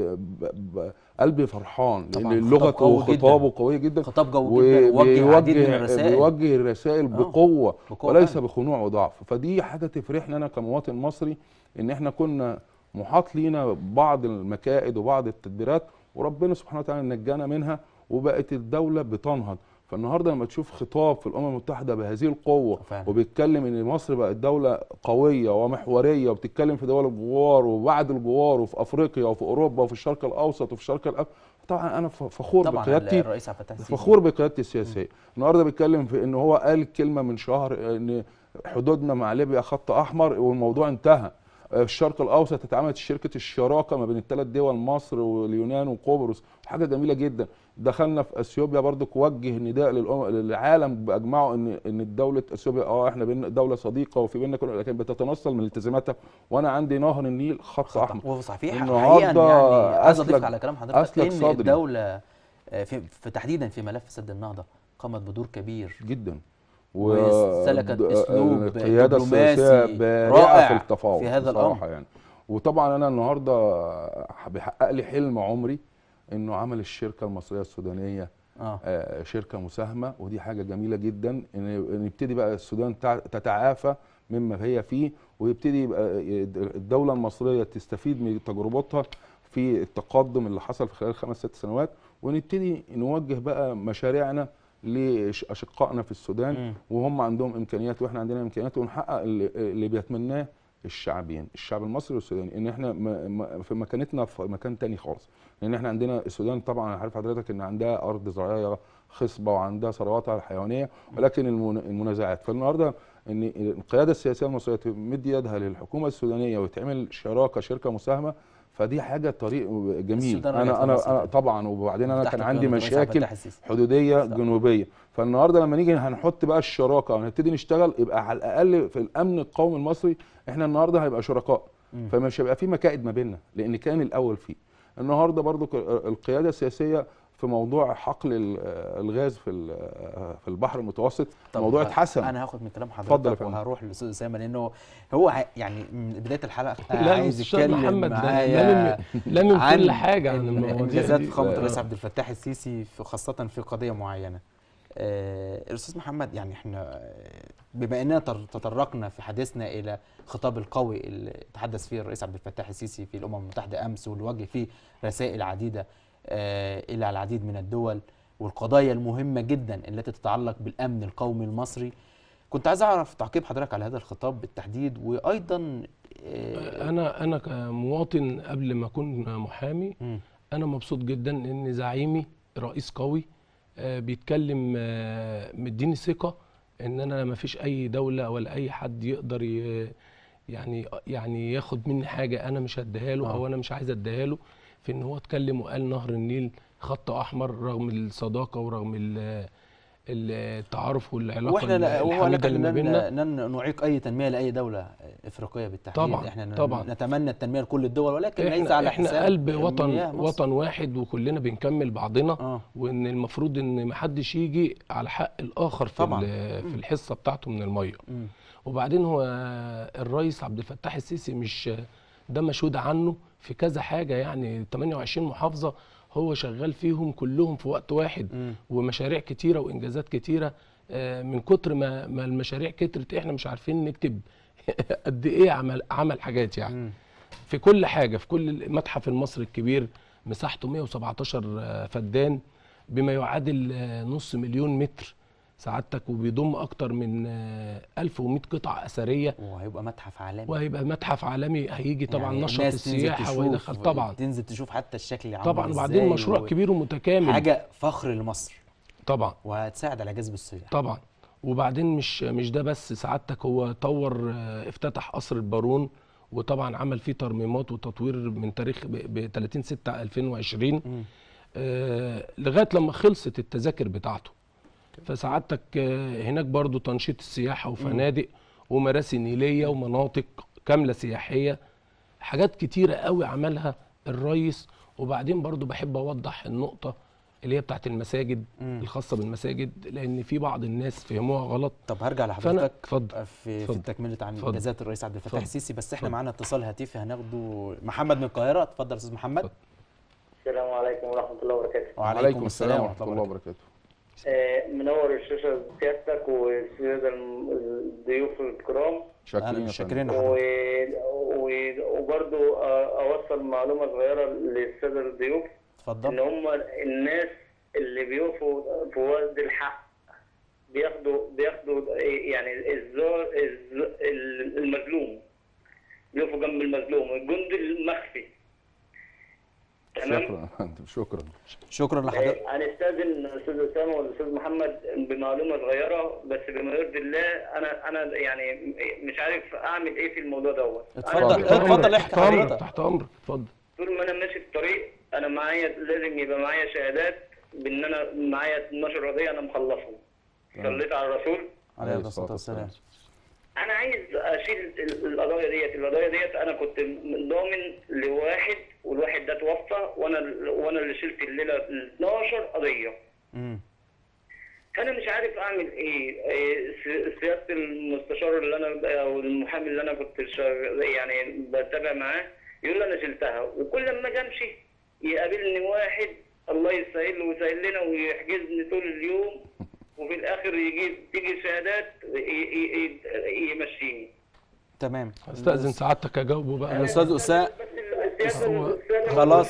[SPEAKER 3] قلبي فرحان لان لغته وخطابه قويه جدا خطاب قوي جدا وبيوجه العديد من الرسائل بيوجه الرسائل آه. بقوه, بقوة وليس بخنوع وضعف فدي حاجه تفرحنا انا كمواطن مصري ان احنا كنا محاط لينا بعض المكائد وبعض التدبيرات وربنا سبحانه وتعالى نجانا منها وبقت الدوله بتنهض فالنهارده لما تشوف خطاب في الامم المتحده بهذه القوه فعلا. وبيتكلم ان مصر بقت دوله قويه ومحوريه وبتتكلم في دول الجوار وبعد الجوار وفي افريقيا وفي اوروبا وفي الشرق الاوسط وفي الشرق الأب... طبعا انا فخور طبعا بقيادتي الرئيس فخور بقيادتي السياسيه النهارده بيتكلم في ان هو قال كلمه من شهر ان حدودنا مع ليبيا خط احمر والموضوع انتهى الشرق الاوسط اتعملت شركه الشراكه ما بين الثلاث دول مصر واليونان وقبرص حاجه جميله جدا دخلنا في اثيوبيا برضك وجه نداء للعالم باجمعه ان ان دوله اثيوبيا اه احنا بين دوله صديقه وفي بيننا كل لكن بتتنصل من التزاماتها وانا عندي نهر النيل خط احمر وصحيح حقيقة يعني عايز اضيف على كلام حضرتك ان صدري.
[SPEAKER 1] الدوله آه، في, في تحديدا في ملف سد النهضه قامت بدور كبير
[SPEAKER 3] جدا وسلكت اسلوب قياده رائع في التفاوض في هذا الامر يعني وطبعا انا النهارده بيحقق لي حلم عمري انه عمل الشركه المصريه السودانيه آه. آه شركه مساهمه ودي حاجه جميله جدا ان نبتدي بقى السودان تتعافى مما هي فيه ويبتدي يبقى الدوله المصريه تستفيد من تجربتها في التقدم اللي حصل في خلال خمس ست سنوات ونبتدي نوجه بقى مشاريعنا لاشقائنا في السودان وهم عندهم امكانيات واحنا عندنا امكانيات ونحقق اللي بيتمناه الشعبين الشعب المصري والسوداني ان احنا في مكانتنا في مكان تاني خالص لان احنا عندنا السودان طبعا انا عارف حضرتك ان عندها ارض زراعيه خصبه وعندها ثرواتها الحيوانيه ولكن المنازعات فالنهارده ان القياده السياسيه المصريه تمد يدها للحكومه السودانيه وتعمل شراكه شركه مساهمه فدي حاجه طريق جميل انا انا, أنا طبعا وبعدين انا كان عندي مشاكل حدوديه جنوبيه فالنهارده لما نيجي هنحط بقى الشراكه ونبتدي نشتغل يبقى على الاقل في الامن القومي المصري احنا النهارده هيبقى شركاء فمش هيبقى في مكائد ما بيننا لان كان الاول فيه النهارده برضو القياده السياسيه في موضوع حقل آه، الغاز في آه، في البحر المتوسط
[SPEAKER 1] طب موضوع اتحسن انا هاخد من كلام حضرتك وهروح للاستاذ اسامه لانه هو يعني من بدايه الحلقه [laughs] عايز يتكلم محمد معايا من كل حاجه عن انجازات فخامه الرئيس عبد الفتاح السيسي في خاصه في قضيه معينه آه، الاستاذ محمد يعني احنا بما اننا تطرقنا في حديثنا الى الخطاب القوي اللي تحدث فيه الرئيس عبد الفتاح السيسي في الامم المتحده امس واللي وجه فيه رسائل عديده آه، إلى العديد من الدول والقضايا المهمة جدا التي تتعلق بالأمن القومي المصري كنت عايز أعرف تعقيب حضرتك على هذا الخطاب بالتحديد وأيضا
[SPEAKER 4] آه، أنا أنا كمواطن قبل ما أكون محامي أنا مبسوط جدا إن زعيمي رئيس قوي آه، بيتكلم مديني ثقة إن أنا ما فيش أي دولة ولا أي حد يقدر يعني يعني ياخد مني حاجة أنا مش هديها له أو أنا مش عايز أديها له في ان هو اتكلم وقال نهر النيل خط احمر رغم الصداقه ورغم التعارف والعلاقه واحنا الحميده اللي
[SPEAKER 1] لن نعيق اي تنميه لاي دوله افريقيه بالتحديد طبعا احنا طبعا نتمنى التنميه لكل الدول ولكن ليس على احنا حساب قلب وطن وطن
[SPEAKER 4] واحد وكلنا بنكمل بعضنا آه. وان المفروض ان ما حدش يجي على حق الاخر في طبعا. في الحصه بتاعته من الميه وبعدين هو الرئيس عبد الفتاح السيسي مش ده مشهود عنه في كذا حاجه يعني 28 محافظه هو شغال فيهم كلهم في وقت واحد م. ومشاريع كتيره وانجازات كتيره آه، من كتر ما ما المشاريع كترت احنا مش عارفين نكتب [laughs] قد ايه عمل عمل حاجات يعني م. في كل حاجه في كل المتحف المصري الكبير مساحته 117 آه، فدان بما يعادل آه، نص مليون متر سعادتك وبيضم اكتر من 1100 آه، قطعه اثريه
[SPEAKER 1] وهيبقى متحف عالمي وهيبقى
[SPEAKER 4] متحف عالمي هيجي طبعا يعني نشط السياحه ويدخل طبعا
[SPEAKER 1] تنزل تشوف حتى الشكل اللي طبعا وبعدين مشروع و... كبير
[SPEAKER 4] ومتكامل حاجه
[SPEAKER 1] فخر لمصر طبعا وهتساعد على جذب السياح
[SPEAKER 4] طبعا وبعدين مش مش ده بس سعادتك هو طور آه، افتتح قصر البارون وطبعا عمل فيه ترميمات وتطوير من تاريخ ب 30 6 2020 آه لغايه لما خلصت التذاكر بتاعته فسعادتك آه، هناك برضو تنشيط السياحه وفنادق ومراسي نيليه ومناطق كامله سياحيه حاجات كتيره قوي عملها الرئيس وبعدين برضو بحب اوضح النقطه اللي هي بتاعت المساجد مم. الخاصه بالمساجد لان في بعض الناس فهموها غلط طب هرجع لحضرتك فضل.
[SPEAKER 1] آه، في في تكمله عن انجازات الرئيس عبد الفتاح السيسي بس احنا معانا اتصال هاتفي هناخده محمد من القاهره اتفضل يا استاذ محمد
[SPEAKER 5] السلام عليكم ورحمه الله وبركاته وعليكم السلام
[SPEAKER 3] ورحمه
[SPEAKER 1] الله وبركاته
[SPEAKER 5] آه، منور الشاشه بسيادتك والسياده الضيوف الكرام
[SPEAKER 1] شاكرين شاكرين
[SPEAKER 5] وبرضو آه، اوصل معلومه صغيره للساده الضيوف اتفضل ان هم الناس اللي بيقفوا في وقت الحق بياخدوا بياخدوا آه، يعني الزور المظلوم بيقفوا جنب المظلوم الجندي المخفي
[SPEAKER 3] شكرا [laughs] شكرا
[SPEAKER 1] شكرا لحضرتك
[SPEAKER 5] إيه، انا استاذن الاستاذ اسامه والاستاذ محمد بمعلومه صغيره بس بما يرضي الله انا انا يعني مش عارف اعمل ايه في الموضوع دوت اتفضل اتفضل احكي حضرتك تحت
[SPEAKER 4] امرك اتفضل
[SPEAKER 5] طول ما انا ماشي في الطريق انا معايا لازم يبقى معايا شهادات بان انا معايا 12 رضيه انا مخلصهم صليت على الرسول
[SPEAKER 1] عليه الصلاه والسلام
[SPEAKER 5] انا عايز اشيل القضايا ديت القضايا ديت انا كنت ضامن لواحد والواحد ده توفى وانا وانا اللي شلت الليله 12 قضيه امم فانا مش عارف اعمل ايه, إيه، سياده المستشار اللي انا او المحامي اللي انا كنت يعني بتابع معاه يقول لي انا شلتها وكل ما اجي امشي يقابلني واحد الله يسهل ويسهل لنا ويحجزني طول اليوم [laughs] وفي الاخر يجي تيجي
[SPEAKER 1] شهادات يمشيني تمام استاذن سعادتك اجاوبه بقى استاذ اساء خلاص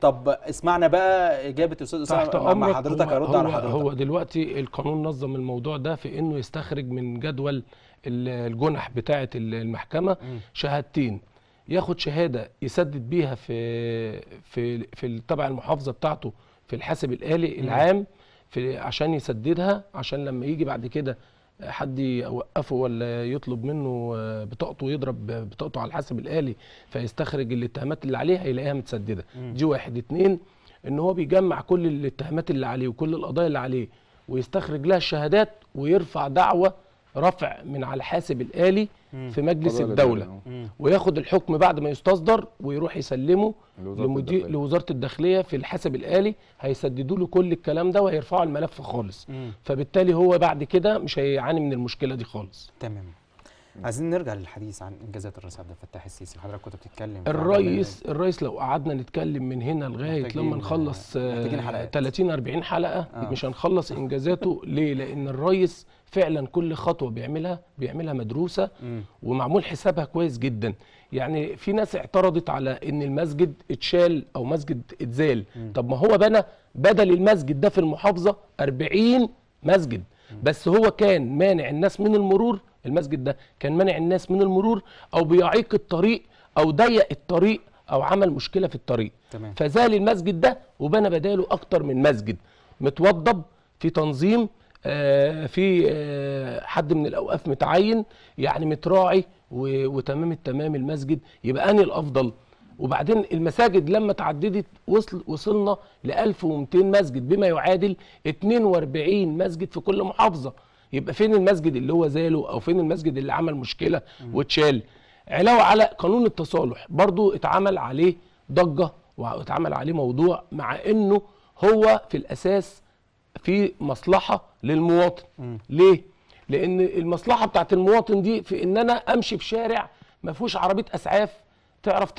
[SPEAKER 1] طب اسمعنا بقى اجابه استاذ اسامه مع حضرتك ارد على حضرتك
[SPEAKER 4] هو دلوقتي القانون نظم الموضوع ده في انه يستخرج من جدول الجنح بتاعه المحكمه شهادتين ياخد شهاده يسدد بيها في في في تبع المحافظه بتاعته في الحاسب الالي العام في عشان يسددها عشان لما يجي بعد كده حد يوقفه ولا يطلب منه آه، بطاقته يضرب بطاقته على الحاسب الالي فيستخرج الاتهامات اللي عليه هيلاقيها متسدده دي واحد اتنين ان هو بيجمع كل الاتهامات اللي عليه وكل القضايا اللي عليه ويستخرج لها الشهادات ويرفع دعوه رفع من على الحاسب الالي في مجلس الدوله اه. وياخد الحكم بعد ما يستصدر ويروح يسلمه لمدير لوزاره الداخليه في الحاسب الالي هيسددوا له كل الكلام ده وهيرفعوا الملف خالص فبالتالي هو بعد كده مش
[SPEAKER 1] هيعاني من المشكله دي خالص تمام عايزين نرجع للحديث عن انجازات الرئيس عبد الفتاح السيسي حضرتك كنت بتتكلم الرئيس
[SPEAKER 4] الرئيس لو قعدنا نتكلم من هنا لغايه لما نخلص 30 آه، 40 آه، حلقه آه. مش هنخلص انجازاته [laughs] ليه لان الرئيس فعلا كل خطوه بيعملها بيعملها مدروسه ومعمول حسابها كويس جدا يعني في ناس اعترضت على ان المسجد اتشال او مسجد اتزال طب ما هو بنى بدل المسجد ده في المحافظه 40 مسجد بس هو كان مانع الناس من المرور المسجد ده كان مانع الناس من المرور او بيعيق الطريق او ضيق الطريق او عمل مشكله في الطريق تمام. فزال المسجد ده وبنى بداله اكتر من مسجد متوضب في تنظيم آه في آه حد من الاوقاف متعين يعني متراعي وتمام التمام المسجد يبقى اني الافضل وبعدين المساجد لما تعددت وصل وصلنا ل 1200 مسجد بما يعادل 42 مسجد في كل محافظه يبقى فين المسجد اللي هو زاله او فين المسجد اللي عمل مشكله واتشال علاوه على قانون التصالح برضو اتعمل عليه ضجه واتعمل عليه موضوع مع انه هو في الاساس في مصلحه للمواطن م. ليه لان المصلحه بتاعت المواطن دي في ان انا امشي في شارع ما فيهوش عربيه اسعاف تعرف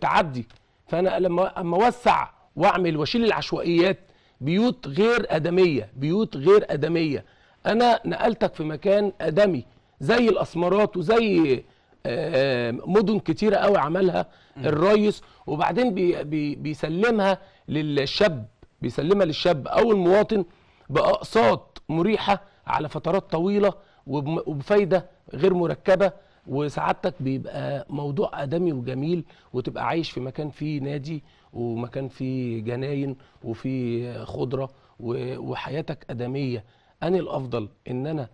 [SPEAKER 4] تعدي فانا لما اما اوسع واعمل واشيل العشوائيات بيوت غير ادميه بيوت غير ادميه انا نقلتك في مكان ادمي زي الاسمرات وزي آه، مدن كتيره قوي عملها الريس وبعدين بي بي بيسلمها للشاب بيسلمها للشاب او المواطن باقساط مريحه على فترات طويله وبفايده غير مركبه وسعادتك بيبقى موضوع ادمي وجميل وتبقى عايش في مكان فيه نادي ومكان فيه جناين وفيه خضره وحياتك ادميه انا الافضل ان انا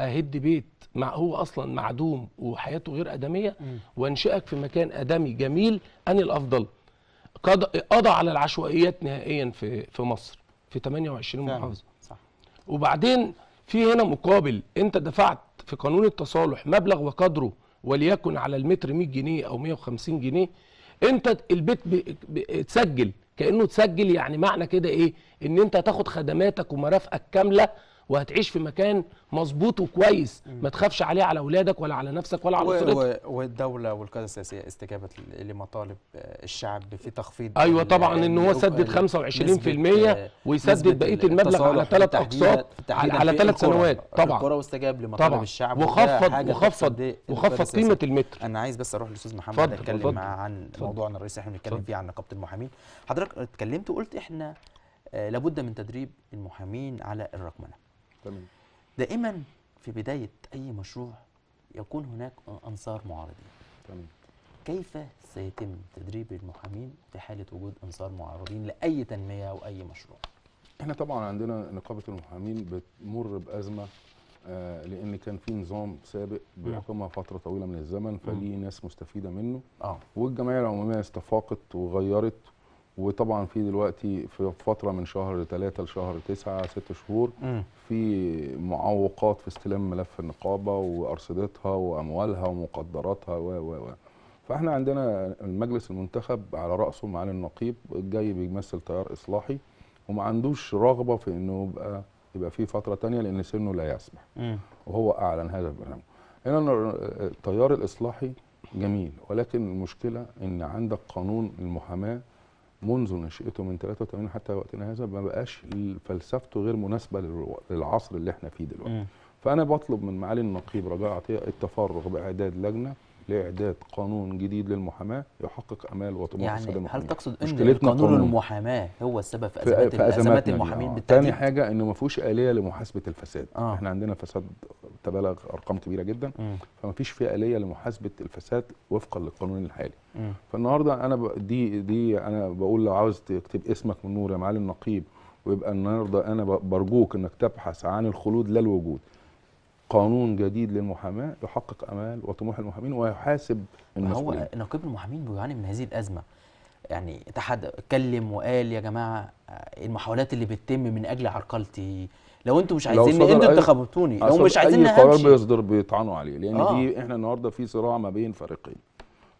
[SPEAKER 4] اهد بيت مع هو اصلا معدوم وحياته غير ادميه وانشئك في مكان ادمي جميل انا الافضل قضى على العشوائيات نهائيا في في مصر في 28 محافظه صح وبعدين في هنا مقابل انت دفعت في قانون التصالح مبلغ وقدره وليكن على المتر 100 جنيه او 150 جنيه انت البيت تسجل كانه تسجل يعني معنى كده ايه ان انت تاخد خدماتك ومرافقك كامله وهتعيش في مكان مظبوط وكويس ما تخافش عليه على اولادك ولا على نفسك ولا على اسرتك
[SPEAKER 1] والدوله والقياده السياسيه استجابت لمطالب آه، الشعب في تخفيض ايوه طبعا ان هو سدد 25% آه، ويسدد بقيه المبلغ على ثلاث اقساط على ثلاث سنوات طبعا الكره واستجاب لمطالب طبعا. الشعب وخفض وخفض وخفض قيمه المتر انا عايز بس اروح للاستاذ محمد اتكلم معاه عن موضوعنا الرئيسي احنا بنتكلم فيه عن نقابه المحامين حضرتك اتكلمت وقلت احنا آه، لابد من تدريب المحامين على الرقمنه تمام دائما في بدايه اي مشروع يكون هناك انصار معارضين تمام كيف سيتم تدريب المحامين في حاله وجود انصار معارضين لاي تنميه او اي مشروع
[SPEAKER 3] احنا طبعا عندنا نقابه المحامين بتمر بازمه آه لان كان في نظام سابق بيقامها فتره طويله من الزمن فليه ناس مستفيده منه اه والجمعيه العموميه استفاقت وغيرت وطبعا في دلوقتي في فتره من شهر 3 لشهر 9 ست شهور م. في معوقات في استلام ملف النقابه وارصدتها واموالها ومقدراتها و و و فاحنا عندنا المجلس المنتخب على راسه معالي النقيب جاي بيمثل تيار اصلاحي وما عندوش رغبه في انه يبقى يبقى في فتره ثانيه لان سنه لا يسمح وهو اعلن هذا البرنامج هنا التيار الاصلاحي جميل ولكن المشكله ان عندك قانون المحاماه منذ نشأته من 83 حتى وقتنا هذا ما بقاش فلسفته غير مناسبة للعصر اللي احنا فيه دلوقتي. فأنا بطلب من معالي النقيب رجاء عطية التفرغ بإعداد لجنة لاعداد قانون جديد للمحاماه يحقق امال وطموح يعني الساده المحامين هل تقصد ان قانون المحاماه هو السبب في ازمات, في أزمات المحامين بالتالي؟ ثاني حاجه انه ما فيهوش اليه لمحاسبه الفساد آه. احنا عندنا فساد تبالغ ارقام كبيره جدا م. فما فيش فيه اليه لمحاسبه الفساد وفقا للقانون الحالي م. فالنهارده انا ب... دي دي انا بقول لو عاوز تكتب اسمك من نور يا معالي النقيب ويبقى النهارده انا برجوك انك تبحث عن الخلود لا الوجود قانون جديد للمحاماه يحقق
[SPEAKER 1] امال وطموح المحامين ويحاسب المسؤولين هو نقيب المحامين بيعاني من هذه الازمه يعني اتحد اتكلم وقال يا جماعه آه، المحاولات اللي بتتم من اجل عرقلتي لو انتوا مش عايزيني انتوا انتخبتوني لو مش عايزين اي قرار بيصدر
[SPEAKER 3] بيطعنوا عليه لان آه. دي احنا النهارده في صراع ما بين فريقين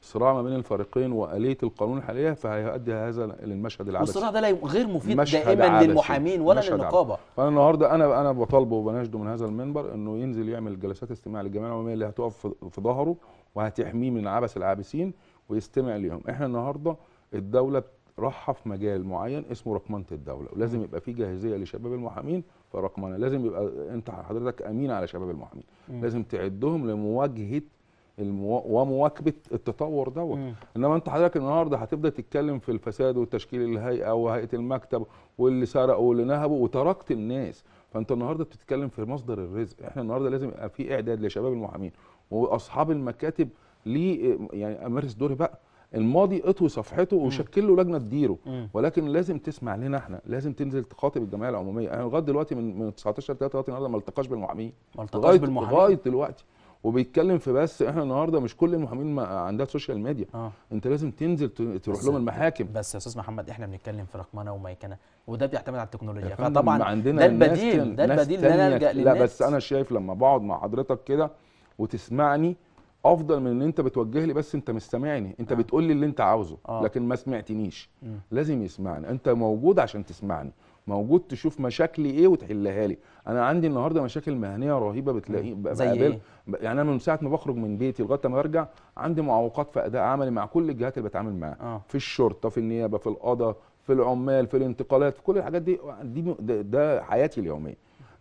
[SPEAKER 3] صراع ما بين الفريقين واليه القانون الحاليه فهيؤدي هذا للمشهد العبثي والصراع
[SPEAKER 1] ده غير مفيد دائما للمحامين ولا للنقابه
[SPEAKER 3] فانا النهارده انا انا بطالبه وبناشده من هذا المنبر انه ينزل يعمل جلسات استماع للجمعيه العموميه اللي هتقف في ظهره وهتحميه من عبث العابثين ويستمع ليهم احنا النهارده الدوله راحه في مجال معين اسمه رقمنه الدوله ولازم يبقى في جاهزيه لشباب المحامين في لازم يبقى انت حضرتك امين على شباب المحامين لازم تعدهم لمواجهه المو... ومواكبه التطور دوت انما انت حضرتك النهارده هتبدا تتكلم في الفساد وتشكيل الهيئه وهيئه المكتب واللي سرقوا واللي نهبوا وتركت الناس فانت النهارده بتتكلم في مصدر الرزق احنا النهارده لازم يبقى في اعداد لشباب المحامين واصحاب المكاتب ليه يعني امارس دوري بقى الماضي اطوي صفحته وشكل له لجنه تديره ولكن لازم تسمع لنا احنا لازم تنزل تخاطب الجمعيه العموميه انا لغايه دلوقتي من من 19 3 لغايه النهارده ما التقاش بالمحامين ما التقاش بالمحامين لغايه دلوقتي وبيتكلم في بس احنا النهارده مش كل المحامين عندها سوشيال ميديا آه. انت لازم تنزل تروح لهم المحاكم
[SPEAKER 1] بس يا استاذ محمد احنا بنتكلم في رقمنه وميكنه وده بيعتمد على التكنولوجيا فطبعا عندنا ده البديل ده البديل ان انا الجا للناس لا بس انا
[SPEAKER 3] شايف لما بقعد مع حضرتك كده وتسمعني افضل من ان انت بتوجه لي بس انت مش سامعني انت آه. بتقول لي اللي انت عاوزه آه. لكن ما سمعتنيش م. لازم يسمعني انت موجود عشان تسمعني موجود تشوف مشاكلي ايه وتحلها لي انا عندي النهارده مشاكل مهنيه رهيبه بتلاقي زي إيه؟ يعني انا من ساعه ما بخرج من بيتي لغايه ما برجع عندي معوقات في اداء عملي مع كل الجهات اللي بتعامل معاها آه. في الشرطه في النيابه في القضاء في العمال في الانتقالات في كل الحاجات دي دي ده, حياتي اليوميه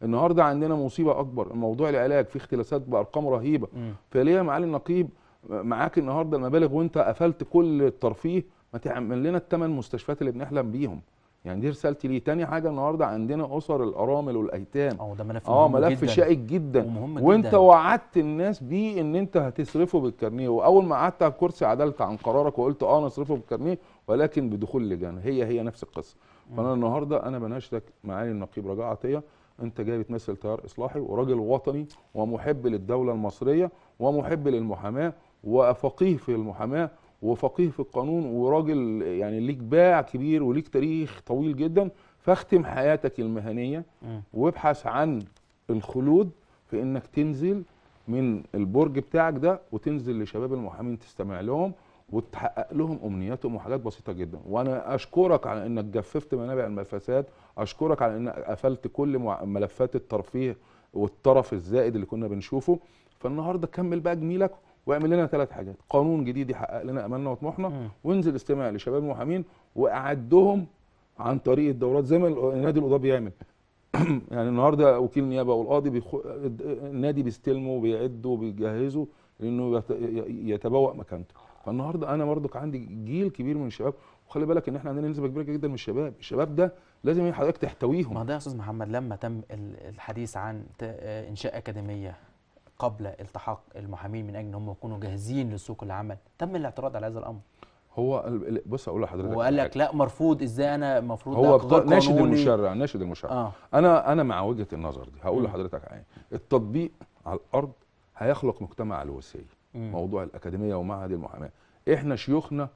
[SPEAKER 3] النهارده عندنا مصيبه اكبر موضوع العلاج في اختلاسات بارقام رهيبه فليه يا معالي النقيب معاك النهارده المبالغ وانت قفلت كل الترفيه ما تعمل لنا الثمان مستشفيات اللي بنحلم بيهم يعني دي رسالتي ليه تاني حاجه النهارده عندنا اسر الارامل والايتام اه ده
[SPEAKER 1] ملف اه ملف جداً شائك
[SPEAKER 3] جدا ومهم وانت جداً. وعدت الناس بيه ان انت هتصرفه بالكارنيه واول ما قعدت على الكرسي عدلت عن قرارك وقلت اه نصرفه بالكارنيه ولكن بدخول لجان هي هي نفس القصه فانا النهارده انا بناشدك معالي النقيب رجاء عطيه انت جاي بتمثل تيار اصلاحي وراجل وطني ومحب للدوله المصريه ومحب للمحاماه وفقيه في المحاماه وفقيه في القانون وراجل يعني ليك باع كبير وليك تاريخ طويل جدا فاختم حياتك المهنيه وابحث عن الخلود في انك تنزل من البرج بتاعك ده وتنزل لشباب المحامين تستمع لهم وتحقق لهم امنياتهم وحاجات بسيطه جدا وانا اشكرك على انك جففت منابع المفاسات اشكرك على انك قفلت كل ملفات الترفيه والطرف الزائد اللي كنا بنشوفه فالنهارده كمل بقى جميلك واعمل لنا ثلاث حاجات قانون جديد يحقق لنا املنا وطموحنا وانزل استماع لشباب المحامين واعدهم عن طريق الدورات زي ما النادي القضاه بيعمل [clears throat] يعني النهارده وكيل النيابه والقاضي بيخو... النادي بيستلمه وبيعده وبيجهزه لانه يت... يتبوأ مكانته فالنهارده انا برضك عندي جيل كبير من الشباب وخلي بالك ان احنا عندنا نسبه كبيره جدا من الشباب الشباب ده
[SPEAKER 1] لازم حضرتك تحتويهم ما ده يا استاذ محمد لما تم الحديث عن آه، انشاء اكاديميه قبل التحاق المحامين من اجل ان هم يكونوا جاهزين لسوق العمل تم الاعتراض على هذا الامر
[SPEAKER 3] هو بص اقول لحضرتك وقال
[SPEAKER 1] لك لا مرفوض ازاي انا المفروض هو ناشد المشرع
[SPEAKER 3] ناشد المشرع آه. انا انا مع وجهه النظر دي هقول لحضرتك يعني التطبيق على الارض هيخلق مجتمع الوثيه موضوع الاكاديميه ومعهد المحاماه احنا شيوخنا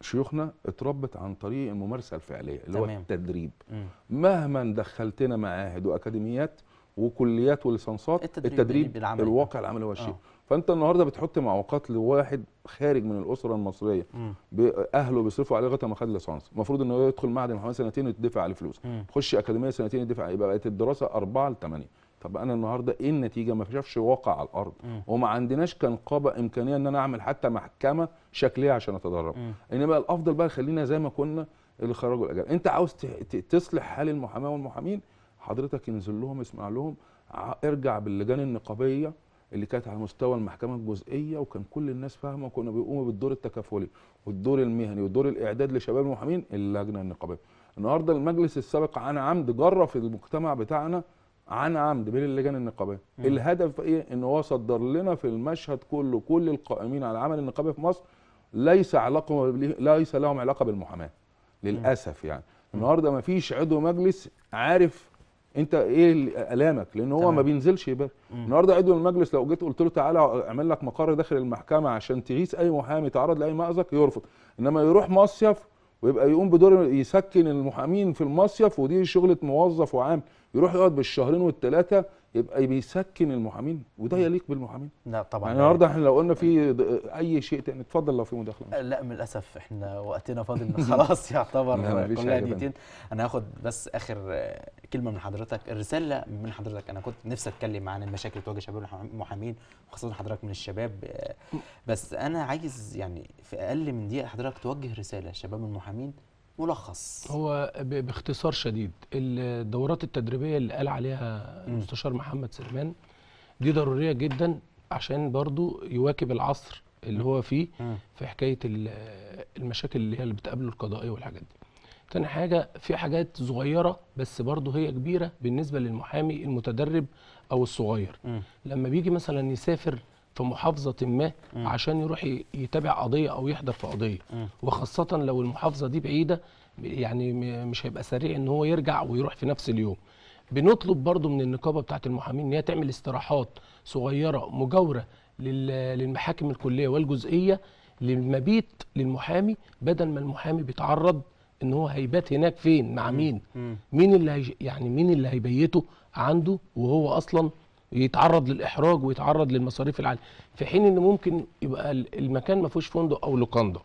[SPEAKER 3] شيوخنا اتربت عن طريق الممارسه الفعليه اللي تمام. هو التدريب مم. مهما دخلتنا معاهد واكاديميات وكليات وليسانسات التدريب, التدريب يعني بالعمل. الواقع العملي هو الشيء آه. فانت النهارده بتحط معوقات لواحد خارج من الاسره المصريه باهله اهله بيصرفوا عليه لغايه ما خد ليسانس المفروض ان هو يدخل معهد المحاماه سنتين ويدفع عليه فلوس يخش اكاديميه سنتين يدفع يبقى بقت الدراسه 4 ل 8 طب انا النهارده ايه النتيجه ما شافش واقع على الارض مم. وما عندناش كنقابه امكانيه ان انا اعمل حتى محكمه شكليه عشان اتدرب ان بقى الافضل بقى خلينا زي ما كنا اللي خرجوا الاجانب انت عاوز تصلح حال المحاماه والمحامين حضرتك انزل لهم اسمع لهم ارجع باللجان النقابيه اللي كانت على مستوى المحكمه الجزئيه وكان كل الناس فاهمه وكنا بيقوموا بالدور التكافلي والدور المهني والدور الاعداد لشباب المحامين اللجنه النقابيه. النهارده المجلس السابق عن عمد جرى في المجتمع بتاعنا عن عمد بين اللجان النقابيه. الهدف ايه؟ ان هو صدر لنا في المشهد كله كل القائمين على العمل النقابي في مصر ليس علاقه ليس لهم علاقه بالمحاماه للاسف يعني. النهارده مفيش عضو مجلس عارف انت ايه الامك لان هو تمام. ما بينزلش يبارك النهارده عضو المجلس لو جيت قلت له تعالى اعمل لك مقر داخل المحكمه عشان تغيث اي محامي تعرض لاي مأزق يرفض انما يروح مصيف ويبقى يقوم بدور يسكن المحامين في المصيف ودي شغله موظف وعام يروح يقعد بالشهرين والثلاثه يبقى بيسكن المحامين وده يليق بالمحامين لا طبعا يعني النهارده احنا لو قلنا في اي شيء تاني اتفضل لو في
[SPEAKER 1] مداخله آه، لا من الاسف احنا وقتنا فاضل [laughs] خلاص يعتبر كلها دقيقتين انا هاخد بس اخر آه، كلمه من حضرتك الرساله من حضرتك انا كنت نفسي اتكلم عن المشاكل اللي بتواجه شباب المحامين وخاصه حضرتك من الشباب آه، بس انا عايز يعني في اقل من دقيقه حضرتك توجه رساله لشباب المحامين ملخص
[SPEAKER 4] هو باختصار شديد الدورات التدريبيه اللي قال عليها المستشار محمد سليمان دي ضروريه جدا عشان برضو يواكب العصر اللي هو فيه في حكايه المشاكل اللي هي اللي بتقابله القضائيه والحاجات دي تاني حاجه في حاجات صغيره بس برضه هي كبيره بالنسبه للمحامي المتدرب او الصغير لما بيجي مثلا يسافر في محافظه ما م. عشان يروح يتابع قضيه او يحضر في قضيه م. وخاصه لو المحافظه دي بعيده يعني مش هيبقى سريع ان هو يرجع ويروح في نفس اليوم بنطلب برضو من النقابه بتاعه المحامين ان هي تعمل استراحات صغيره مجاوره للمحاكم الكليه والجزئيه للمبيت للمحامي بدل ما المحامي بيتعرض ان هو هيبات هناك فين مع مين مين اللي هي يعني مين اللي هيبيته عنده وهو اصلا يتعرض للاحراج ويتعرض للمصاريف العاليه في حين ان ممكن يبقى المكان ما فيهوش فندق او لوكاندا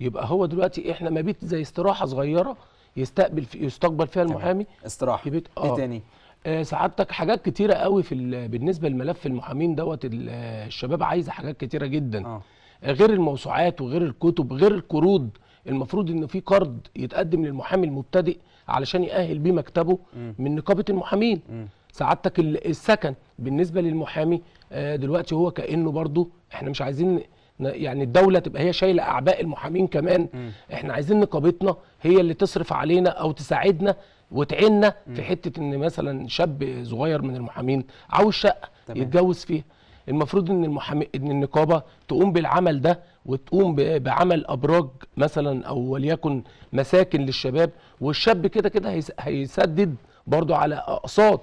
[SPEAKER 4] يبقى هو دلوقتي احنا مبيت زي استراحه صغيره يستقبل في يستقبل فيها المحامي استراحه ايه آه. تاني آه سعادتك حاجات كتيره قوي في بالنسبه لملف المحامين دوت الشباب عايزه حاجات كتيره جدا آه. غير الموسوعات وغير الكتب غير القروض المفروض ان في قرض يتقدم للمحامي المبتدئ علشان يأهل بيه مكتبه من نقابه المحامين م. سعادتك السكن بالنسبه للمحامي آه، دلوقتي هو كانه برضو احنا مش عايزين يعني الدوله تبقى هي شايله اعباء المحامين كمان م. احنا عايزين نقابتنا هي اللي تصرف علينا او تساعدنا وتعيننا في حته ان مثلا شاب صغير من المحامين عاوز شقه يتجوز فيها المفروض ان المحامي ان النقابه تقوم بالعمل ده وتقوم بعمل ابراج مثلا او وليكن مساكن للشباب والشاب كده كده هيسدد برضو على اقساط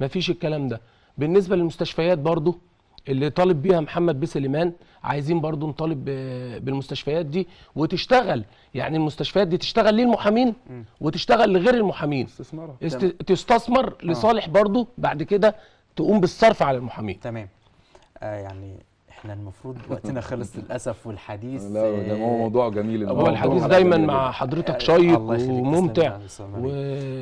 [SPEAKER 4] مفيش الكلام ده بالنسبه للمستشفيات برضو اللي طالب بيها محمد بسليمان عايزين برضو نطالب بالمستشفيات دي وتشتغل يعني المستشفيات دي تشتغل للمحامين وتشتغل لغير المحامين استثمار تستثمر آه. لصالح برضو بعد كده تقوم بالصرف على المحامين
[SPEAKER 1] تمام آه يعني احنا المفروض وقتنا خلص للاسف والحديث لا
[SPEAKER 3] ده هو موضوع جميل
[SPEAKER 1] آه، هو الحديث دايما مع حضرتك آه، شيق وممتع و...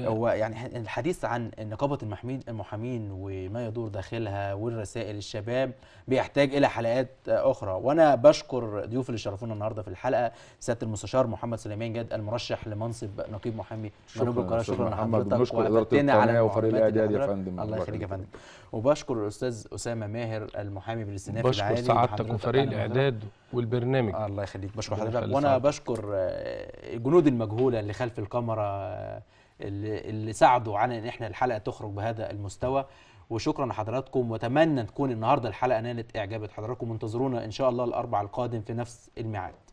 [SPEAKER 1] هو يعني الحديث عن نقابه المحامين المحامين وما يدور داخلها والرسائل الشباب بيحتاج الى حلقات اخرى وانا بشكر ضيوف اللي شرفونا النهارده في الحلقه سياده المستشار محمد سليمان جاد المرشح لمنصب نقيب محامي منوب القاهره شكرا لحضرتك بنشكر اداره القناه وفريق الاعداد يا فندم الله يخليك يا فندم وبشكر الاستاذ اسامه ماهر المحامي بالاستئناف العالي سعادتك وفريق الاعداد
[SPEAKER 4] والبرنامج آه الله يخليك بشكر حضرتك وانا
[SPEAKER 1] بشكر آه، الجنود المجهوله اللي خلف الكاميرا آه، اللي ساعدوا على ان احنا الحلقه تخرج بهذا المستوى وشكرا لحضراتكم واتمنى تكون النهارده الحلقه نالت اعجاب حضراتكم وانتظرونا ان شاء الله الاربع القادم في نفس الميعاد